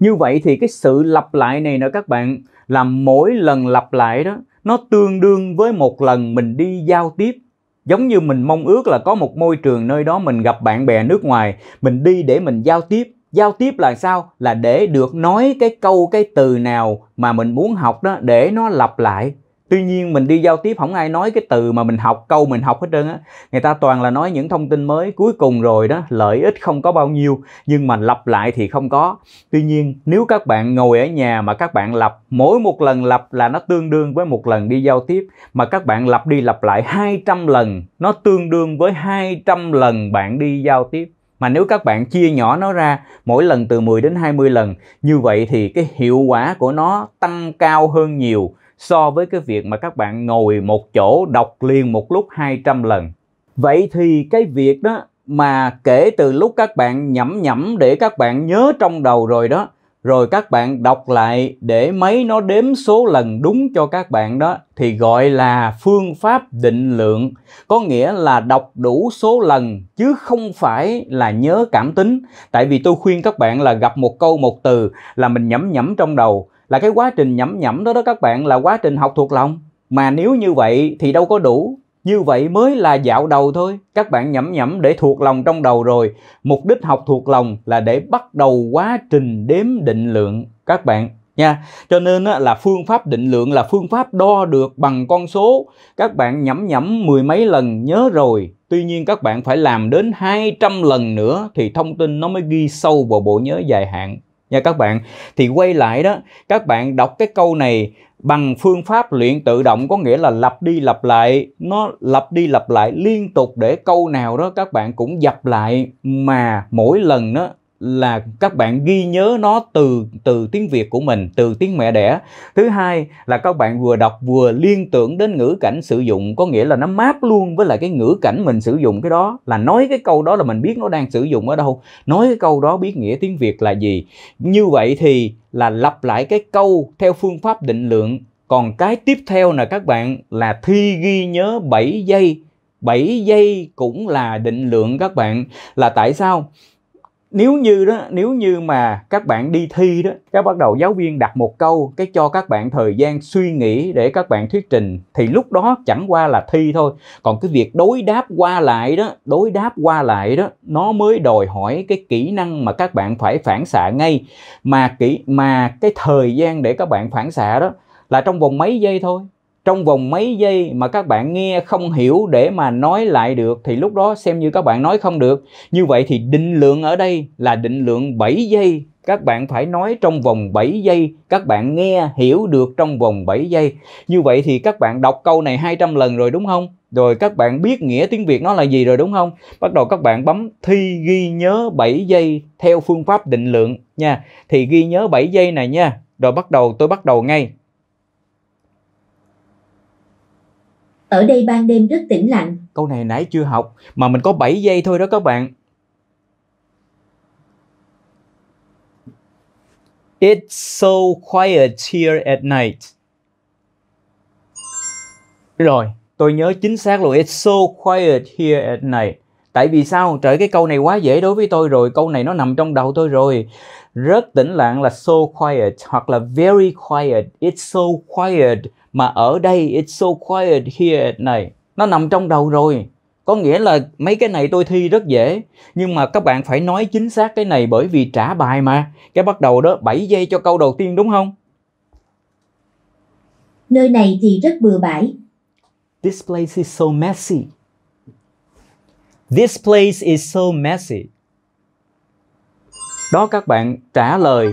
như vậy thì cái sự lặp lại này nữa các bạn là mỗi lần lặp lại đó nó tương đương với một lần mình đi giao tiếp giống như mình mong ước là có một môi trường nơi đó mình gặp bạn bè nước ngoài mình đi để mình giao tiếp giao tiếp là sao là để được nói cái câu cái từ nào mà mình muốn học đó để nó lặp lại tuy nhiên mình đi giao tiếp không ai nói cái từ mà mình học câu mình học hết trơn á người ta toàn là nói những thông tin mới cuối cùng rồi đó lợi ích không có bao nhiêu nhưng mà lặp lại thì không có tuy nhiên nếu các bạn ngồi ở nhà mà các bạn lặp mỗi một lần lặp là nó tương đương với một lần đi giao tiếp mà các bạn lặp đi lặp lại 200 lần nó tương đương với 200 lần bạn đi giao tiếp mà nếu các bạn chia nhỏ nó ra mỗi lần từ 10 đến 20 lần, như vậy thì cái hiệu quả của nó tăng cao hơn nhiều so với cái việc mà các bạn ngồi một chỗ đọc liền một lúc 200 lần. Vậy thì cái việc đó mà kể từ lúc các bạn nhẩm nhẩm để các bạn nhớ trong đầu rồi đó rồi các bạn đọc lại để máy nó đếm số lần đúng cho các bạn đó thì gọi là phương pháp định lượng có nghĩa là đọc đủ số lần chứ không phải là nhớ cảm tính tại vì tôi khuyên các bạn là gặp một câu một từ là mình nhẩm nhẩm trong đầu là cái quá trình nhẩm nhẩm đó đó các bạn là quá trình học thuộc lòng mà nếu như vậy thì đâu có đủ như vậy mới là dạo đầu thôi, các bạn nhẩm nhẩm để thuộc lòng trong đầu rồi. Mục đích học thuộc lòng là để bắt đầu quá trình đếm định lượng các bạn nha. Cho nên là phương pháp định lượng là phương pháp đo được bằng con số. Các bạn nhẩm nhẩm mười mấy lần nhớ rồi. Tuy nhiên các bạn phải làm đến 200 lần nữa thì thông tin nó mới ghi sâu vào bộ nhớ dài hạn nha các bạn thì quay lại đó các bạn đọc cái câu này bằng phương pháp luyện tự động có nghĩa là lặp đi lặp lại nó lặp đi lặp lại liên tục để câu nào đó các bạn cũng dập lại mà mỗi lần đó là các bạn ghi nhớ nó từ từ tiếng Việt của mình, từ tiếng mẹ đẻ. Thứ hai là các bạn vừa đọc vừa liên tưởng đến ngữ cảnh sử dụng, có nghĩa là nó map luôn với lại cái ngữ cảnh mình sử dụng cái đó, là nói cái câu đó là mình biết nó đang sử dụng ở đâu, nói cái câu đó biết nghĩa tiếng Việt là gì. Như vậy thì là lặp lại cái câu theo phương pháp định lượng. Còn cái tiếp theo là các bạn là thi ghi nhớ 7 giây 7 giây cũng là định lượng các bạn là tại sao nếu như đó nếu như mà các bạn đi thi đó các bắt đầu giáo viên đặt một câu cái cho các bạn thời gian suy nghĩ để các bạn thuyết trình thì lúc đó chẳng qua là thi thôi còn cái việc đối đáp qua lại đó đối đáp qua lại đó nó mới đòi hỏi cái kỹ năng mà các bạn phải phản xạ ngay mà kỹ mà cái thời gian để các bạn phản xạ đó là trong vòng mấy giây thôi trong vòng mấy giây mà các bạn nghe không hiểu để mà nói lại được thì lúc đó xem như các bạn nói không được. Như vậy thì định lượng ở đây là định lượng 7 giây. Các bạn phải nói trong vòng 7 giây, các bạn nghe hiểu được trong vòng 7 giây. Như vậy thì các bạn đọc câu này 200 lần rồi đúng không? Rồi các bạn biết nghĩa tiếng Việt nó là gì rồi đúng không? Bắt đầu các bạn bấm thi ghi nhớ 7 giây theo phương pháp định lượng nha. Thì ghi nhớ 7 giây này nha. Rồi bắt đầu tôi bắt đầu ngay. Ở đây ban đêm rất tĩnh lặng. Câu này nãy chưa học mà mình có 7 giây thôi đó các bạn. It's so quiet here at night. Rồi, tôi nhớ chính xác luôn. It's so quiet here at night. Tại vì sao? Trời cái câu này quá dễ đối với tôi rồi. Câu này nó nằm trong đầu tôi rồi. Rất tĩnh lặng là so quiet hoặc là very quiet. It's so quiet mà ở đây it's so quiet here này nó nằm trong đầu rồi có nghĩa là mấy cái này tôi thi rất dễ nhưng mà các bạn phải nói chính xác cái này bởi vì trả bài mà cái bắt đầu đó 7 giây cho câu đầu tiên đúng không nơi này thì rất bừa bãi this place is so messy this place is so messy đó các bạn trả lời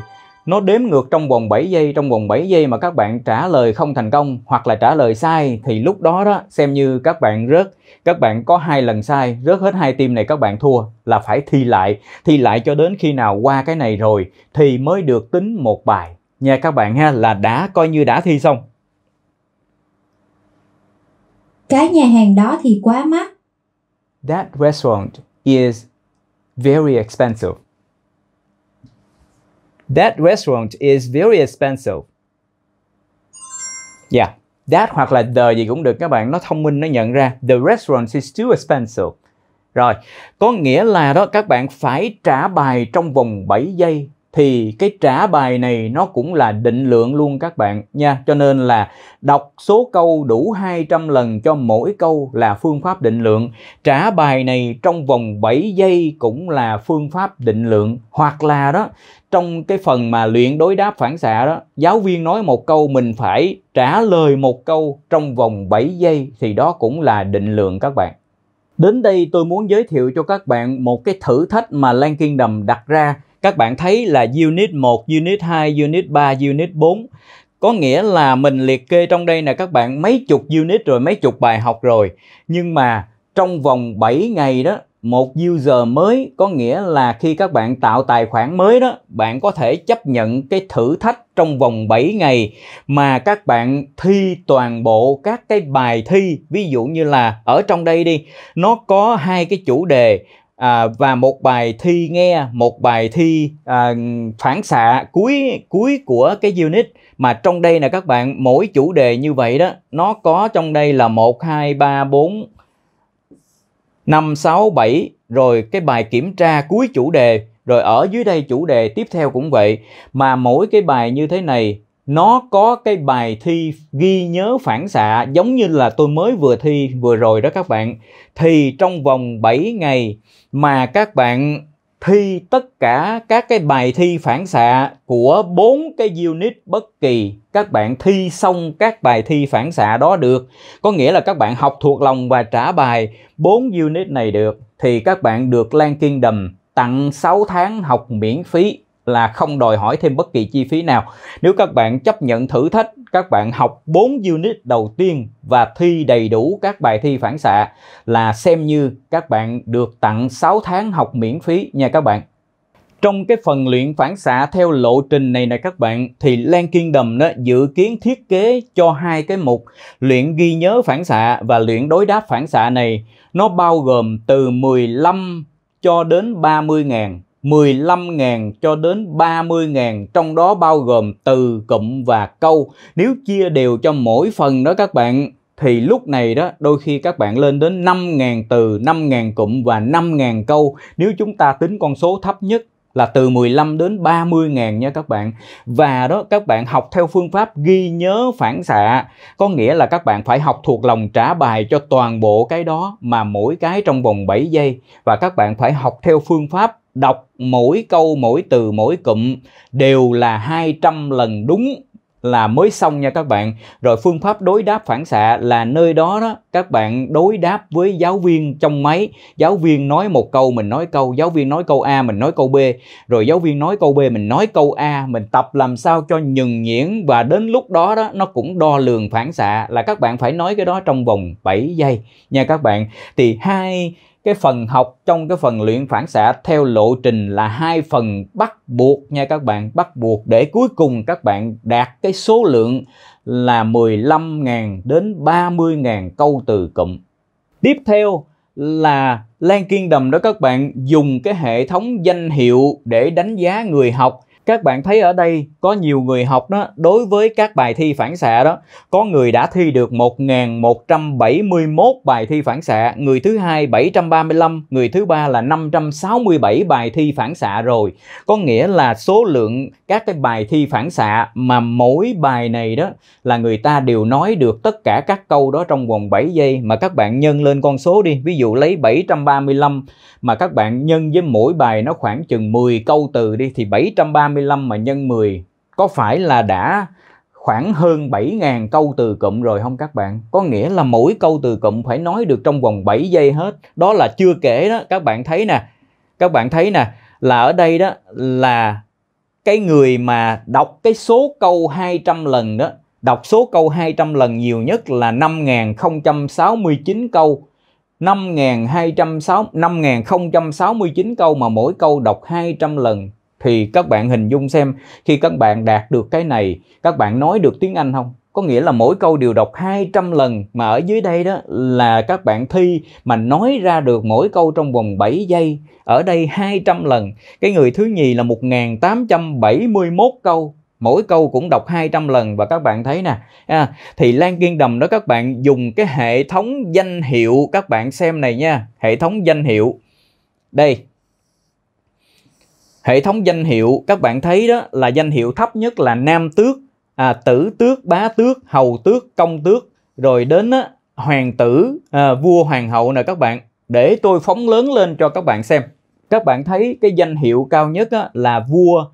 nó đếm ngược trong vòng 7 giây trong vòng 7 giây mà các bạn trả lời không thành công hoặc là trả lời sai thì lúc đó đó xem như các bạn rớt các bạn có hai lần sai rớt hết hai tim này các bạn thua là phải thi lại thi lại cho đến khi nào qua cái này rồi thì mới được tính một bài nha các bạn ha là đã coi như đã thi xong cái nhà hàng đó thì quá mắc that restaurant is very expensive That restaurant is very expensive. Yeah, that hoặc là the gì cũng được các bạn, nó thông minh nó nhận ra the restaurant is too expensive. Rồi, có nghĩa là đó các bạn phải trả bài trong vòng 7 giây thì cái trả bài này nó cũng là định lượng luôn các bạn nha. Cho nên là đọc số câu đủ 200 lần cho mỗi câu là phương pháp định lượng. Trả bài này trong vòng 7 giây cũng là phương pháp định lượng. Hoặc là đó, trong cái phần mà luyện đối đáp phản xạ đó, giáo viên nói một câu mình phải trả lời một câu trong vòng 7 giây thì đó cũng là định lượng các bạn. Đến đây tôi muốn giới thiệu cho các bạn một cái thử thách mà Lan Kingdom đặt ra các bạn thấy là unit 1, unit 2, unit 3, unit 4 có nghĩa là mình liệt kê trong đây là các bạn mấy chục unit rồi mấy chục bài học rồi nhưng mà trong vòng 7 ngày đó một user mới có nghĩa là khi các bạn tạo tài khoản mới đó bạn có thể chấp nhận cái thử thách trong vòng 7 ngày mà các bạn thi toàn bộ các cái bài thi ví dụ như là ở trong đây đi nó có hai cái chủ đề à, và một bài thi nghe một bài thi à, phản xạ cuối cuối của cái unit mà trong đây là các bạn mỗi chủ đề như vậy đó nó có trong đây là 1 2 3 4 5 6 7 rồi cái bài kiểm tra cuối chủ đề rồi ở dưới đây chủ đề tiếp theo cũng vậy mà mỗi cái bài như thế này nó có cái bài thi ghi nhớ phản xạ giống như là tôi mới vừa thi vừa rồi đó các bạn thì trong vòng 7 ngày mà các bạn thi tất cả các cái bài thi phản xạ của bốn cái unit bất kỳ các bạn thi xong các bài thi phản xạ đó được có nghĩa là các bạn học thuộc lòng và trả bài bốn unit này được thì các bạn được Lan Kingdom tặng 6 tháng học miễn phí là không đòi hỏi thêm bất kỳ chi phí nào. Nếu các bạn chấp nhận thử thách, các bạn học 4 unit đầu tiên và thi đầy đủ các bài thi phản xạ là xem như các bạn được tặng 6 tháng học miễn phí nha các bạn. Trong cái phần luyện phản xạ theo lộ trình này nè các bạn thì Lan Kingdom nó dự kiến thiết kế cho hai cái mục luyện ghi nhớ phản xạ và luyện đối đáp phản xạ này nó bao gồm từ 15 cho đến 30 ngàn 15.000 cho đến 30.000 trong đó bao gồm từ, cụm và câu. Nếu chia đều cho mỗi phần đó các bạn thì lúc này đó đôi khi các bạn lên đến 5.000 từ, 5.000 cụm và 5.000 câu. Nếu chúng ta tính con số thấp nhất là từ 15 đến 30 ngàn nha các bạn và đó các bạn học theo phương pháp ghi nhớ phản xạ có nghĩa là các bạn phải học thuộc lòng trả bài cho toàn bộ cái đó mà mỗi cái trong vòng 7 giây và các bạn phải học theo phương pháp đọc mỗi câu mỗi từ mỗi cụm đều là 200 lần đúng là mới xong nha các bạn. Rồi phương pháp đối đáp phản xạ là nơi đó đó các bạn đối đáp với giáo viên trong máy. Giáo viên nói một câu mình nói câu, giáo viên nói câu A mình nói câu B, rồi giáo viên nói câu B mình nói câu A, mình tập làm sao cho nhường nhuyễn và đến lúc đó đó nó cũng đo lường phản xạ là các bạn phải nói cái đó trong vòng 7 giây nha các bạn. Thì hai cái phần học trong cái phần luyện phản xạ theo lộ trình là hai phần bắt buộc nha các bạn bắt buộc để cuối cùng các bạn đạt cái số lượng là 15.000 đến 30.000 câu từ cụm tiếp theo là Lan Kiên Đầm đó các bạn dùng cái hệ thống danh hiệu để đánh giá người học các bạn thấy ở đây có nhiều người học đó đối với các bài thi phản xạ đó có người đã thi được 1171 bài thi phản xạ người thứ hai 735 người thứ ba là 567 bài thi phản xạ rồi có nghĩa là số lượng các cái bài thi phản xạ mà mỗi bài này đó là người ta đều nói được tất cả các câu đó trong vòng 7 giây mà các bạn nhân lên con số đi ví dụ lấy 735 mà các bạn nhân với mỗi bài nó khoảng chừng 10 câu từ đi thì 735 25 mà nhân 10 có phải là đã khoảng hơn 7.000 câu từ cụm rồi không các bạn? Có nghĩa là mỗi câu từ cụm phải nói được trong vòng 7 giây hết. Đó là chưa kể đó, các bạn thấy nè. Các bạn thấy nè, là ở đây đó là cái người mà đọc cái số câu 200 lần đó, đọc số câu 200 lần nhiều nhất là 5069 câu. 5.269 câu mà mỗi câu đọc 200 lần thì các bạn hình dung xem khi các bạn đạt được cái này các bạn nói được tiếng Anh không có nghĩa là mỗi câu đều đọc 200 lần mà ở dưới đây đó là các bạn thi mà nói ra được mỗi câu trong vòng 7 giây ở đây 200 lần cái người thứ nhì là 1871 câu mỗi câu cũng đọc 200 lần và các bạn thấy nè à, thì Lan Kiên Đầm đó các bạn dùng cái hệ thống danh hiệu các bạn xem này nha hệ thống danh hiệu đây hệ thống danh hiệu các bạn thấy đó là danh hiệu thấp nhất là nam tước à, tử tước bá tước hầu tước công tước rồi đến á, hoàng tử à, vua hoàng hậu nè các bạn để tôi phóng lớn lên cho các bạn xem các bạn thấy cái danh hiệu cao nhất á, là vua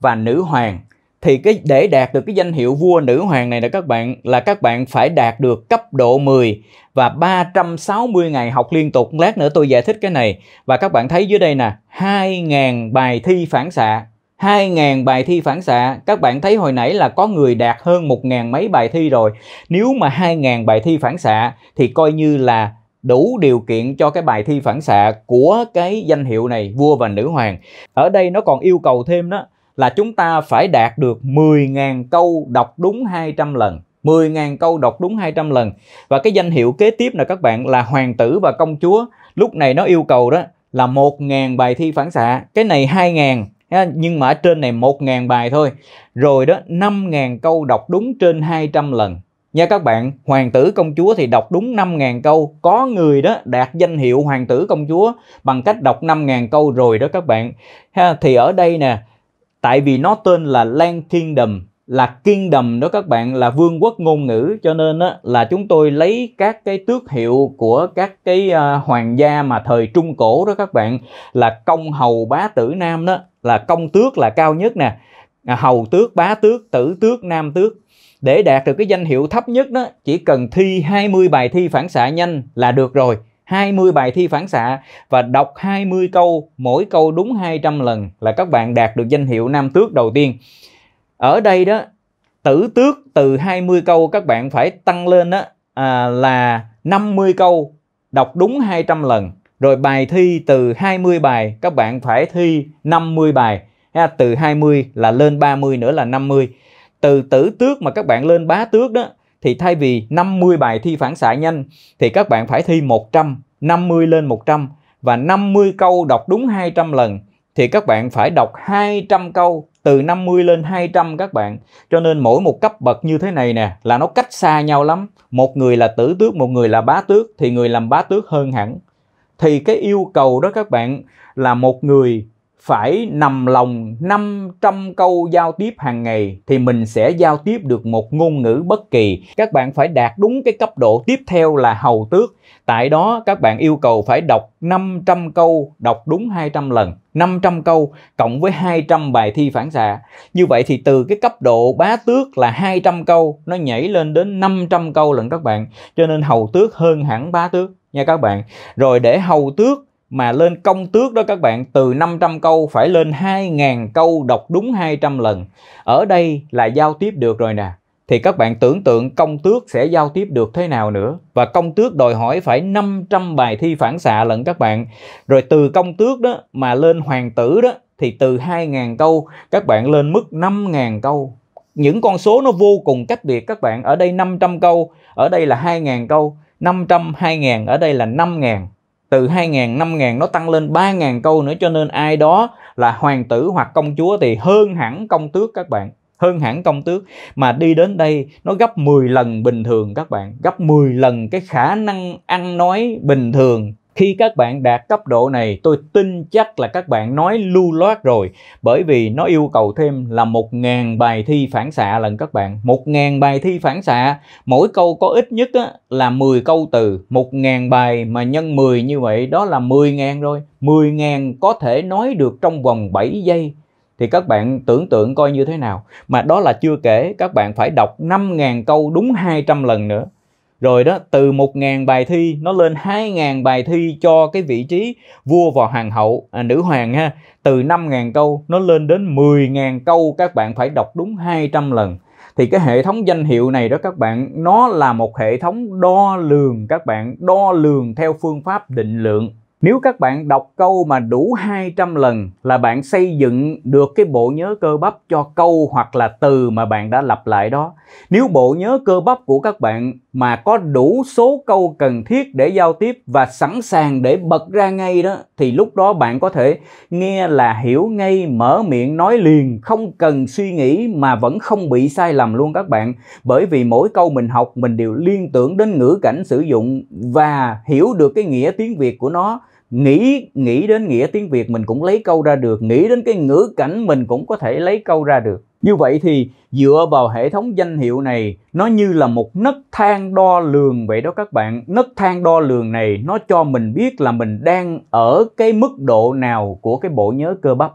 và nữ hoàng thì cái để đạt được cái danh hiệu vua nữ hoàng này là các bạn là các bạn phải đạt được cấp độ 10 và 360 ngày học liên tục. Lát nữa tôi giải thích cái này và các bạn thấy dưới đây nè, 2.000 bài thi phản xạ. 2.000 bài thi phản xạ Các bạn thấy hồi nãy là có người đạt hơn 1.000 mấy bài thi rồi Nếu mà 2.000 bài thi phản xạ Thì coi như là đủ điều kiện cho cái bài thi phản xạ của cái danh hiệu này vua và nữ hoàng ở đây nó còn yêu cầu thêm đó là chúng ta phải đạt được 10.000 câu đọc đúng 200 lần. 10.000 câu đọc đúng 200 lần. Và cái danh hiệu kế tiếp là các bạn là hoàng tử và công chúa. Lúc này nó yêu cầu đó là 1.000 bài thi phản xạ. Cái này 2.000 nhưng mà ở trên này 1.000 bài thôi. Rồi đó 5.000 câu đọc đúng trên 200 lần. Nha các bạn, hoàng tử công chúa thì đọc đúng 5.000 câu. Có người đó đạt danh hiệu hoàng tử công chúa bằng cách đọc 5.000 câu rồi đó các bạn. Ha, thì ở đây nè, tại vì nó tên là Land Kingdom là kingdom đó các bạn là vương quốc ngôn ngữ cho nên á, là chúng tôi lấy các cái tước hiệu của các cái uh, hoàng gia mà thời trung cổ đó các bạn là công hầu bá tử nam đó là công tước là cao nhất nè à, hầu tước bá tước tử tước nam tước để đạt được cái danh hiệu thấp nhất đó chỉ cần thi 20 bài thi phản xạ nhanh là được rồi 20 bài thi phản xạ và đọc 20 câu, mỗi câu đúng 200 lần là các bạn đạt được danh hiệu nam tước đầu tiên. Ở đây đó, tử tước từ 20 câu các bạn phải tăng lên đó à, là 50 câu, đọc đúng 200 lần. Rồi bài thi từ 20 bài các bạn phải thi 50 bài. Ha, từ 20 là lên 30 nữa là 50. Từ tử tước mà các bạn lên bá tước đó thì thay vì 50 bài thi phản xạ nhanh thì các bạn phải thi 100, 50 lên 100 và 50 câu đọc đúng 200 lần thì các bạn phải đọc 200 câu từ 50 lên 200 các bạn. Cho nên mỗi một cấp bậc như thế này nè là nó cách xa nhau lắm. Một người là tử tước, một người là bá tước thì người làm bá tước hơn hẳn. Thì cái yêu cầu đó các bạn là một người phải nằm lòng 500 câu giao tiếp hàng ngày thì mình sẽ giao tiếp được một ngôn ngữ bất kỳ. Các bạn phải đạt đúng cái cấp độ tiếp theo là hầu tước. Tại đó các bạn yêu cầu phải đọc 500 câu, đọc đúng 200 lần. 500 câu cộng với 200 bài thi phản xạ. Như vậy thì từ cái cấp độ bá tước là 200 câu nó nhảy lên đến 500 câu lần các bạn. Cho nên hầu tước hơn hẳn bá tước nha các bạn. Rồi để hầu tước mà lên công tước đó các bạn từ 500 câu phải lên 2.000 câu đọc đúng 200 lần. Ở đây là giao tiếp được rồi nè. Thì các bạn tưởng tượng công tước sẽ giao tiếp được thế nào nữa. Và công tước đòi hỏi phải 500 bài thi phản xạ lận các bạn. Rồi từ công tước đó mà lên hoàng tử đó thì từ 2.000 câu các bạn lên mức 5.000 câu. Những con số nó vô cùng cách biệt các bạn. Ở đây 500 câu, ở đây là 2.000 câu. 500, 2.000, ở đây là 5.000 từ 2.000, 5.000 nó tăng lên 3.000 câu nữa cho nên ai đó là hoàng tử hoặc công chúa thì hơn hẳn công tước các bạn hơn hẳn công tước mà đi đến đây nó gấp 10 lần bình thường các bạn gấp 10 lần cái khả năng ăn nói bình thường khi các bạn đạt cấp độ này, tôi tin chắc là các bạn nói lưu loát rồi bởi vì nó yêu cầu thêm là 1.000 bài thi phản xạ lần các bạn. 1.000 bài thi phản xạ, mỗi câu có ít nhất á, là 10 câu từ. 1.000 bài mà nhân 10 như vậy đó là 10.000 rồi. 10.000 có thể nói được trong vòng 7 giây thì các bạn tưởng tượng coi như thế nào. Mà đó là chưa kể các bạn phải đọc 5.000 câu đúng 200 lần nữa rồi đó từ 1.000 bài thi nó lên 2.000 bài thi cho cái vị trí vua và hoàng hậu à, nữ hoàng ha từ 5.000 câu nó lên đến 10.000 câu các bạn phải đọc đúng 200 lần thì cái hệ thống danh hiệu này đó các bạn nó là một hệ thống đo lường các bạn đo lường theo phương pháp định lượng nếu các bạn đọc câu mà đủ 200 lần là bạn xây dựng được cái bộ nhớ cơ bắp cho câu hoặc là từ mà bạn đã lặp lại đó. Nếu bộ nhớ cơ bắp của các bạn mà có đủ số câu cần thiết để giao tiếp và sẵn sàng để bật ra ngay đó thì lúc đó bạn có thể nghe là hiểu ngay mở miệng nói liền không cần suy nghĩ mà vẫn không bị sai lầm luôn các bạn bởi vì mỗi câu mình học mình đều liên tưởng đến ngữ cảnh sử dụng và hiểu được cái nghĩa tiếng việt của nó nghĩ nghĩ đến nghĩa tiếng Việt mình cũng lấy câu ra được nghĩ đến cái ngữ cảnh mình cũng có thể lấy câu ra được như vậy thì dựa vào hệ thống danh hiệu này nó như là một nấc thang đo lường vậy đó các bạn nấc thang đo lường này nó cho mình biết là mình đang ở cái mức độ nào của cái bộ nhớ cơ bắp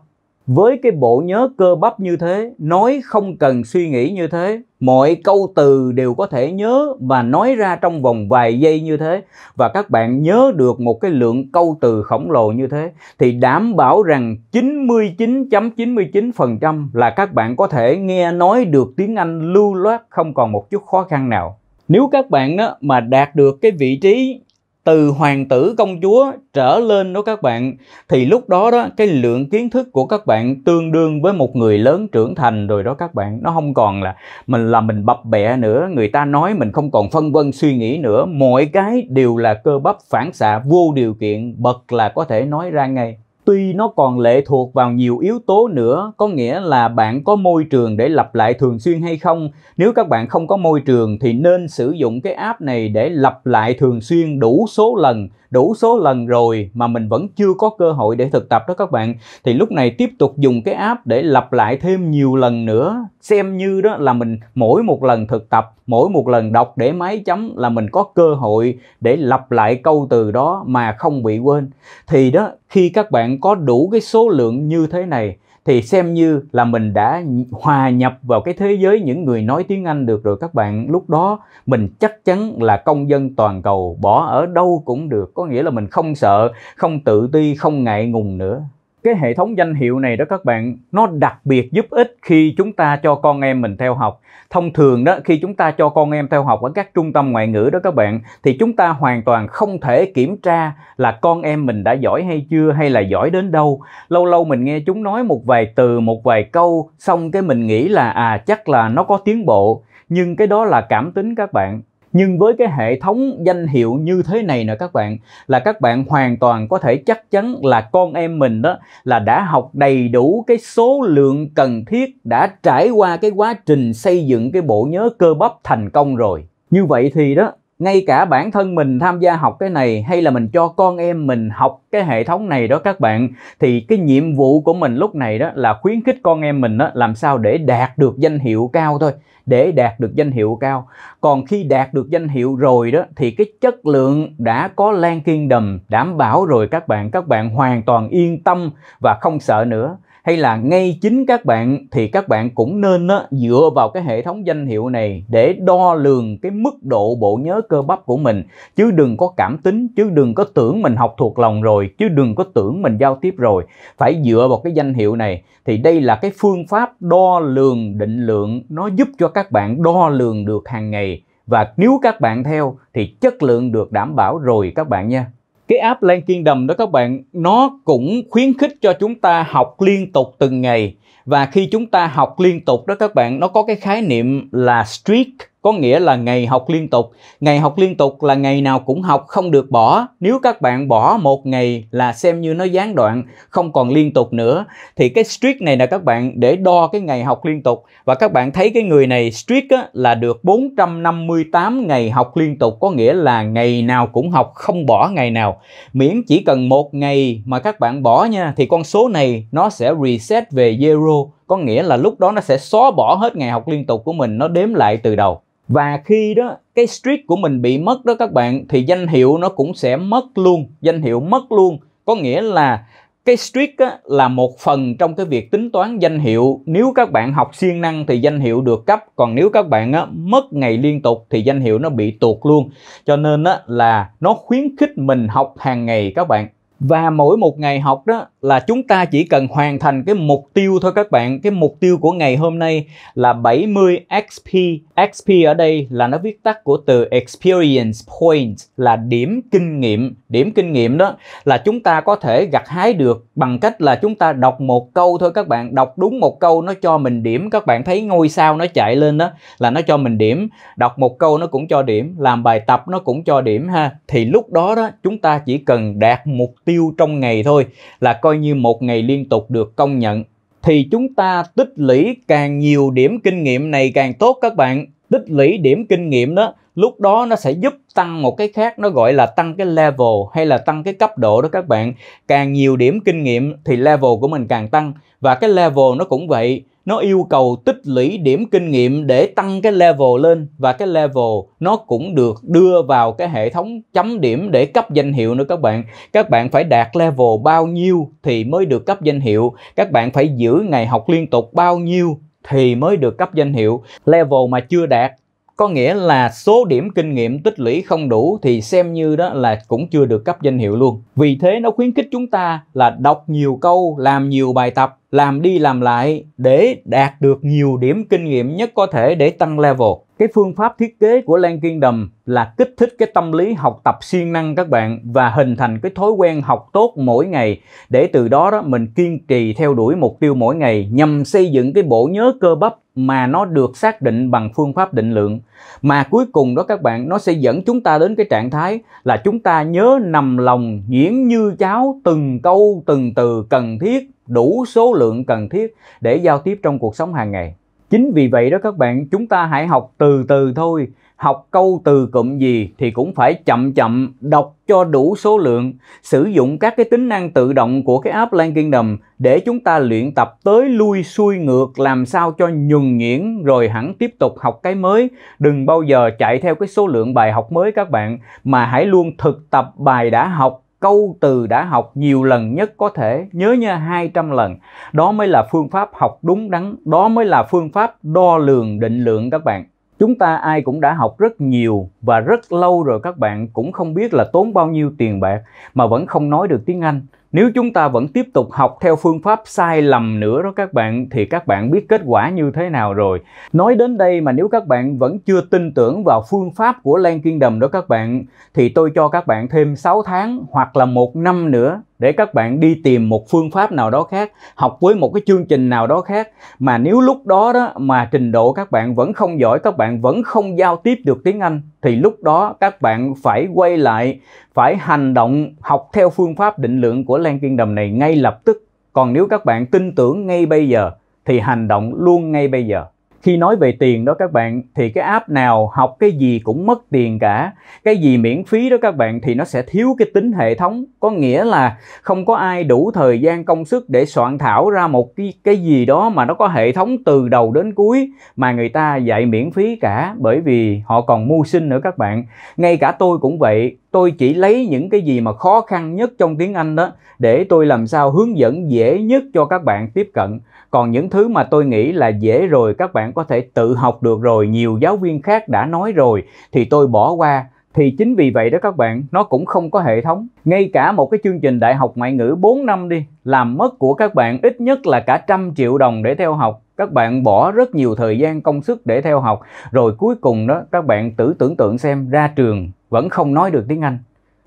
với cái bộ nhớ cơ bắp như thế nói không cần suy nghĩ như thế mọi câu từ đều có thể nhớ và nói ra trong vòng vài giây như thế và các bạn nhớ được một cái lượng câu từ khổng lồ như thế thì đảm bảo rằng 99.99% là các bạn có thể nghe nói được tiếng Anh lưu loát không còn một chút khó khăn nào. Nếu các bạn đó mà đạt được cái vị trí từ hoàng tử công chúa trở lên đó các bạn thì lúc đó đó cái lượng kiến thức của các bạn tương đương với một người lớn trưởng thành rồi đó các bạn nó không còn là mình là mình bập bẹ nữa người ta nói mình không còn phân vân suy nghĩ nữa mọi cái đều là cơ bắp phản xạ vô điều kiện bật là có thể nói ra ngay tuy nó còn lệ thuộc vào nhiều yếu tố nữa có nghĩa là bạn có môi trường để lặp lại thường xuyên hay không nếu các bạn không có môi trường thì nên sử dụng cái app này để lặp lại thường xuyên đủ số lần đủ số lần rồi mà mình vẫn chưa có cơ hội để thực tập đó các bạn thì lúc này tiếp tục dùng cái app để lặp lại thêm nhiều lần nữa xem như đó là mình mỗi một lần thực tập mỗi một lần đọc để máy chấm là mình có cơ hội để lặp lại câu từ đó mà không bị quên thì đó khi các bạn có đủ cái số lượng như thế này thì xem như là mình đã hòa nhập vào cái thế giới những người nói tiếng Anh được rồi các bạn. Lúc đó mình chắc chắn là công dân toàn cầu, bỏ ở đâu cũng được, có nghĩa là mình không sợ, không tự ti, không ngại ngùng nữa cái hệ thống danh hiệu này đó các bạn nó đặc biệt giúp ích khi chúng ta cho con em mình theo học thông thường đó khi chúng ta cho con em theo học ở các trung tâm ngoại ngữ đó các bạn thì chúng ta hoàn toàn không thể kiểm tra là con em mình đã giỏi hay chưa hay là giỏi đến đâu lâu lâu mình nghe chúng nói một vài từ một vài câu xong cái mình nghĩ là à chắc là nó có tiến bộ nhưng cái đó là cảm tính các bạn nhưng với cái hệ thống danh hiệu như thế này nè các bạn là các bạn hoàn toàn có thể chắc chắn là con em mình đó là đã học đầy đủ cái số lượng cần thiết đã trải qua cái quá trình xây dựng cái bộ nhớ cơ bắp thành công rồi như vậy thì đó ngay cả bản thân mình tham gia học cái này hay là mình cho con em mình học cái hệ thống này đó các bạn thì cái nhiệm vụ của mình lúc này đó là khuyến khích con em mình đó làm sao để đạt được danh hiệu cao thôi để đạt được danh hiệu cao còn khi đạt được danh hiệu rồi đó thì cái chất lượng đã có lan kiên đầm đảm bảo rồi các bạn các bạn hoàn toàn yên tâm và không sợ nữa hay là ngay chính các bạn thì các bạn cũng nên á, dựa vào cái hệ thống danh hiệu này để đo lường cái mức độ bộ nhớ cơ bắp của mình chứ đừng có cảm tính chứ đừng có tưởng mình học thuộc lòng rồi chứ đừng có tưởng mình giao tiếp rồi phải dựa vào cái danh hiệu này thì đây là cái phương pháp đo lường định lượng nó giúp cho các bạn đo lường được hàng ngày và nếu các bạn theo thì chất lượng được đảm bảo rồi các bạn nha cái app Lan Kingdom đó các bạn nó cũng khuyến khích cho chúng ta học liên tục từng ngày và khi chúng ta học liên tục đó các bạn nó có cái khái niệm là streak có nghĩa là ngày học liên tục. Ngày học liên tục là ngày nào cũng học không được bỏ. Nếu các bạn bỏ một ngày là xem như nó gián đoạn, không còn liên tục nữa. Thì cái streak này là các bạn để đo cái ngày học liên tục. Và các bạn thấy cái người này streak á, là được 458 ngày học liên tục, có nghĩa là ngày nào cũng học không bỏ ngày nào. Miễn chỉ cần một ngày mà các bạn bỏ nha, thì con số này nó sẽ reset về zero có nghĩa là lúc đó nó sẽ xóa bỏ hết ngày học liên tục của mình nó đếm lại từ đầu và khi đó cái streak của mình bị mất đó các bạn thì danh hiệu nó cũng sẽ mất luôn danh hiệu mất luôn có nghĩa là cái streak á, là một phần trong cái việc tính toán danh hiệu nếu các bạn học siêng năng thì danh hiệu được cấp còn nếu các bạn á, mất ngày liên tục thì danh hiệu nó bị tuột luôn cho nên á, là nó khuyến khích mình học hàng ngày các bạn và mỗi một ngày học đó là chúng ta chỉ cần hoàn thành cái mục tiêu thôi các bạn cái mục tiêu của ngày hôm nay là 70 XP XP ở đây là nó viết tắt của từ experience point là điểm kinh nghiệm. Điểm kinh nghiệm đó là chúng ta có thể gặt hái được bằng cách là chúng ta đọc một câu thôi các bạn, đọc đúng một câu nó cho mình điểm. Các bạn thấy ngôi sao nó chạy lên đó là nó cho mình điểm, đọc một câu nó cũng cho điểm, làm bài tập nó cũng cho điểm ha. Thì lúc đó đó chúng ta chỉ cần đạt mục tiêu trong ngày thôi là coi như một ngày liên tục được công nhận thì chúng ta tích lũy càng nhiều điểm kinh nghiệm này càng tốt các bạn tích lũy điểm kinh nghiệm đó lúc đó nó sẽ giúp tăng một cái khác nó gọi là tăng cái level hay là tăng cái cấp độ đó các bạn càng nhiều điểm kinh nghiệm thì level của mình càng tăng và cái level nó cũng vậy nó yêu cầu tích lũy điểm kinh nghiệm để tăng cái level lên và cái level nó cũng được đưa vào cái hệ thống chấm điểm để cấp danh hiệu nữa các bạn. Các bạn phải đạt level bao nhiêu thì mới được cấp danh hiệu, các bạn phải giữ ngày học liên tục bao nhiêu thì mới được cấp danh hiệu. Level mà chưa đạt có nghĩa là số điểm kinh nghiệm tích lũy không đủ thì xem như đó là cũng chưa được cấp danh hiệu luôn. Vì thế nó khuyến khích chúng ta là đọc nhiều câu, làm nhiều bài tập làm đi làm lại để đạt được nhiều điểm kinh nghiệm nhất có thể để tăng level. Cái phương pháp thiết kế của Lan Kingdom là kích thích cái tâm lý học tập siêng năng các bạn và hình thành cái thói quen học tốt mỗi ngày để từ đó đó mình kiên trì theo đuổi mục tiêu mỗi ngày nhằm xây dựng cái bộ nhớ cơ bắp mà nó được xác định bằng phương pháp định lượng mà cuối cùng đó các bạn nó sẽ dẫn chúng ta đến cái trạng thái là chúng ta nhớ nằm lòng diễn như cháo từng câu từng từ cần thiết đủ số lượng cần thiết để giao tiếp trong cuộc sống hàng ngày chính vì vậy đó các bạn chúng ta hãy học từ từ thôi học câu từ cụm gì thì cũng phải chậm chậm đọc cho đủ số lượng sử dụng các cái tính năng tự động của cái app Land Kingdom để chúng ta luyện tập tới lui xuôi ngược làm sao cho nhuần nhuyễn rồi hẳn tiếp tục học cái mới đừng bao giờ chạy theo cái số lượng bài học mới các bạn mà hãy luôn thực tập bài đã học câu từ đã học nhiều lần nhất có thể, nhớ nha 200 lần. Đó mới là phương pháp học đúng đắn, đó mới là phương pháp đo lường định lượng các bạn. Chúng ta ai cũng đã học rất nhiều và rất lâu rồi các bạn cũng không biết là tốn bao nhiêu tiền bạc mà vẫn không nói được tiếng Anh. Nếu chúng ta vẫn tiếp tục học theo phương pháp sai lầm nữa đó các bạn thì các bạn biết kết quả như thế nào rồi. Nói đến đây mà nếu các bạn vẫn chưa tin tưởng vào phương pháp của Lan Kiên Đầm đó các bạn thì tôi cho các bạn thêm 6 tháng hoặc là một năm nữa để các bạn đi tìm một phương pháp nào đó khác học với một cái chương trình nào đó khác mà nếu lúc đó đó mà trình độ các bạn vẫn không giỏi các bạn vẫn không giao tiếp được tiếng Anh thì lúc đó các bạn phải quay lại phải hành động học theo phương pháp định lượng của Lan Kiên Đầm này ngay lập tức còn nếu các bạn tin tưởng ngay bây giờ thì hành động luôn ngay bây giờ khi nói về tiền đó các bạn thì cái app nào học cái gì cũng mất tiền cả cái gì miễn phí đó các bạn thì nó sẽ thiếu cái tính hệ thống có nghĩa là không có ai đủ thời gian công sức để soạn thảo ra một cái cái gì đó mà nó có hệ thống từ đầu đến cuối mà người ta dạy miễn phí cả bởi vì họ còn mưu sinh nữa các bạn ngay cả tôi cũng vậy tôi chỉ lấy những cái gì mà khó khăn nhất trong tiếng Anh đó để tôi làm sao hướng dẫn dễ nhất cho các bạn tiếp cận còn những thứ mà tôi nghĩ là dễ rồi các bạn có thể tự học được rồi nhiều giáo viên khác đã nói rồi thì tôi bỏ qua thì chính vì vậy đó các bạn nó cũng không có hệ thống ngay cả một cái chương trình đại học ngoại ngữ 4 năm đi làm mất của các bạn ít nhất là cả trăm triệu đồng để theo học các bạn bỏ rất nhiều thời gian công sức để theo học rồi cuối cùng đó các bạn tự tưởng tượng xem ra trường vẫn không nói được tiếng Anh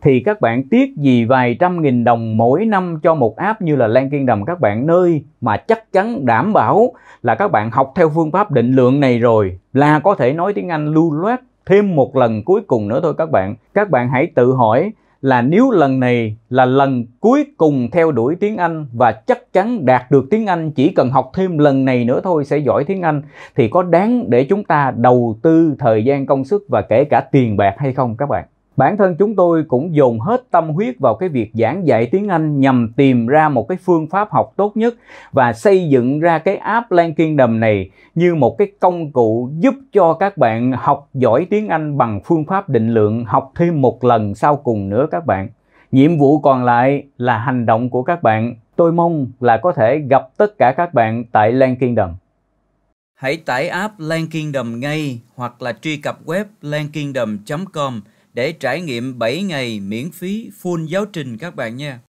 thì các bạn tiếc gì vài trăm nghìn đồng mỗi năm cho một app như là Lan Kingdom các bạn nơi mà chắc chắn đảm bảo là các bạn học theo phương pháp định lượng này rồi là có thể nói tiếng Anh lưu loát thêm một lần cuối cùng nữa thôi các bạn. Các bạn hãy tự hỏi là nếu lần này là lần cuối cùng theo đuổi tiếng Anh và chắc chắn đạt được tiếng Anh chỉ cần học thêm lần này nữa thôi sẽ giỏi tiếng Anh thì có đáng để chúng ta đầu tư thời gian công sức và kể cả tiền bạc hay không các bạn? Bản thân chúng tôi cũng dồn hết tâm huyết vào cái việc giảng dạy tiếng Anh nhằm tìm ra một cái phương pháp học tốt nhất và xây dựng ra cái app Lan Kingdom này như một cái công cụ giúp cho các bạn học giỏi tiếng Anh bằng phương pháp định lượng học thêm một lần sau cùng nữa các bạn. Nhiệm vụ còn lại là hành động của các bạn. Tôi mong là có thể gặp tất cả các bạn tại Lan Kingdom. Hãy tải app Lan Kingdom ngay hoặc là truy cập web lankingdom.com để trải nghiệm 7 ngày miễn phí full giáo trình các bạn nha.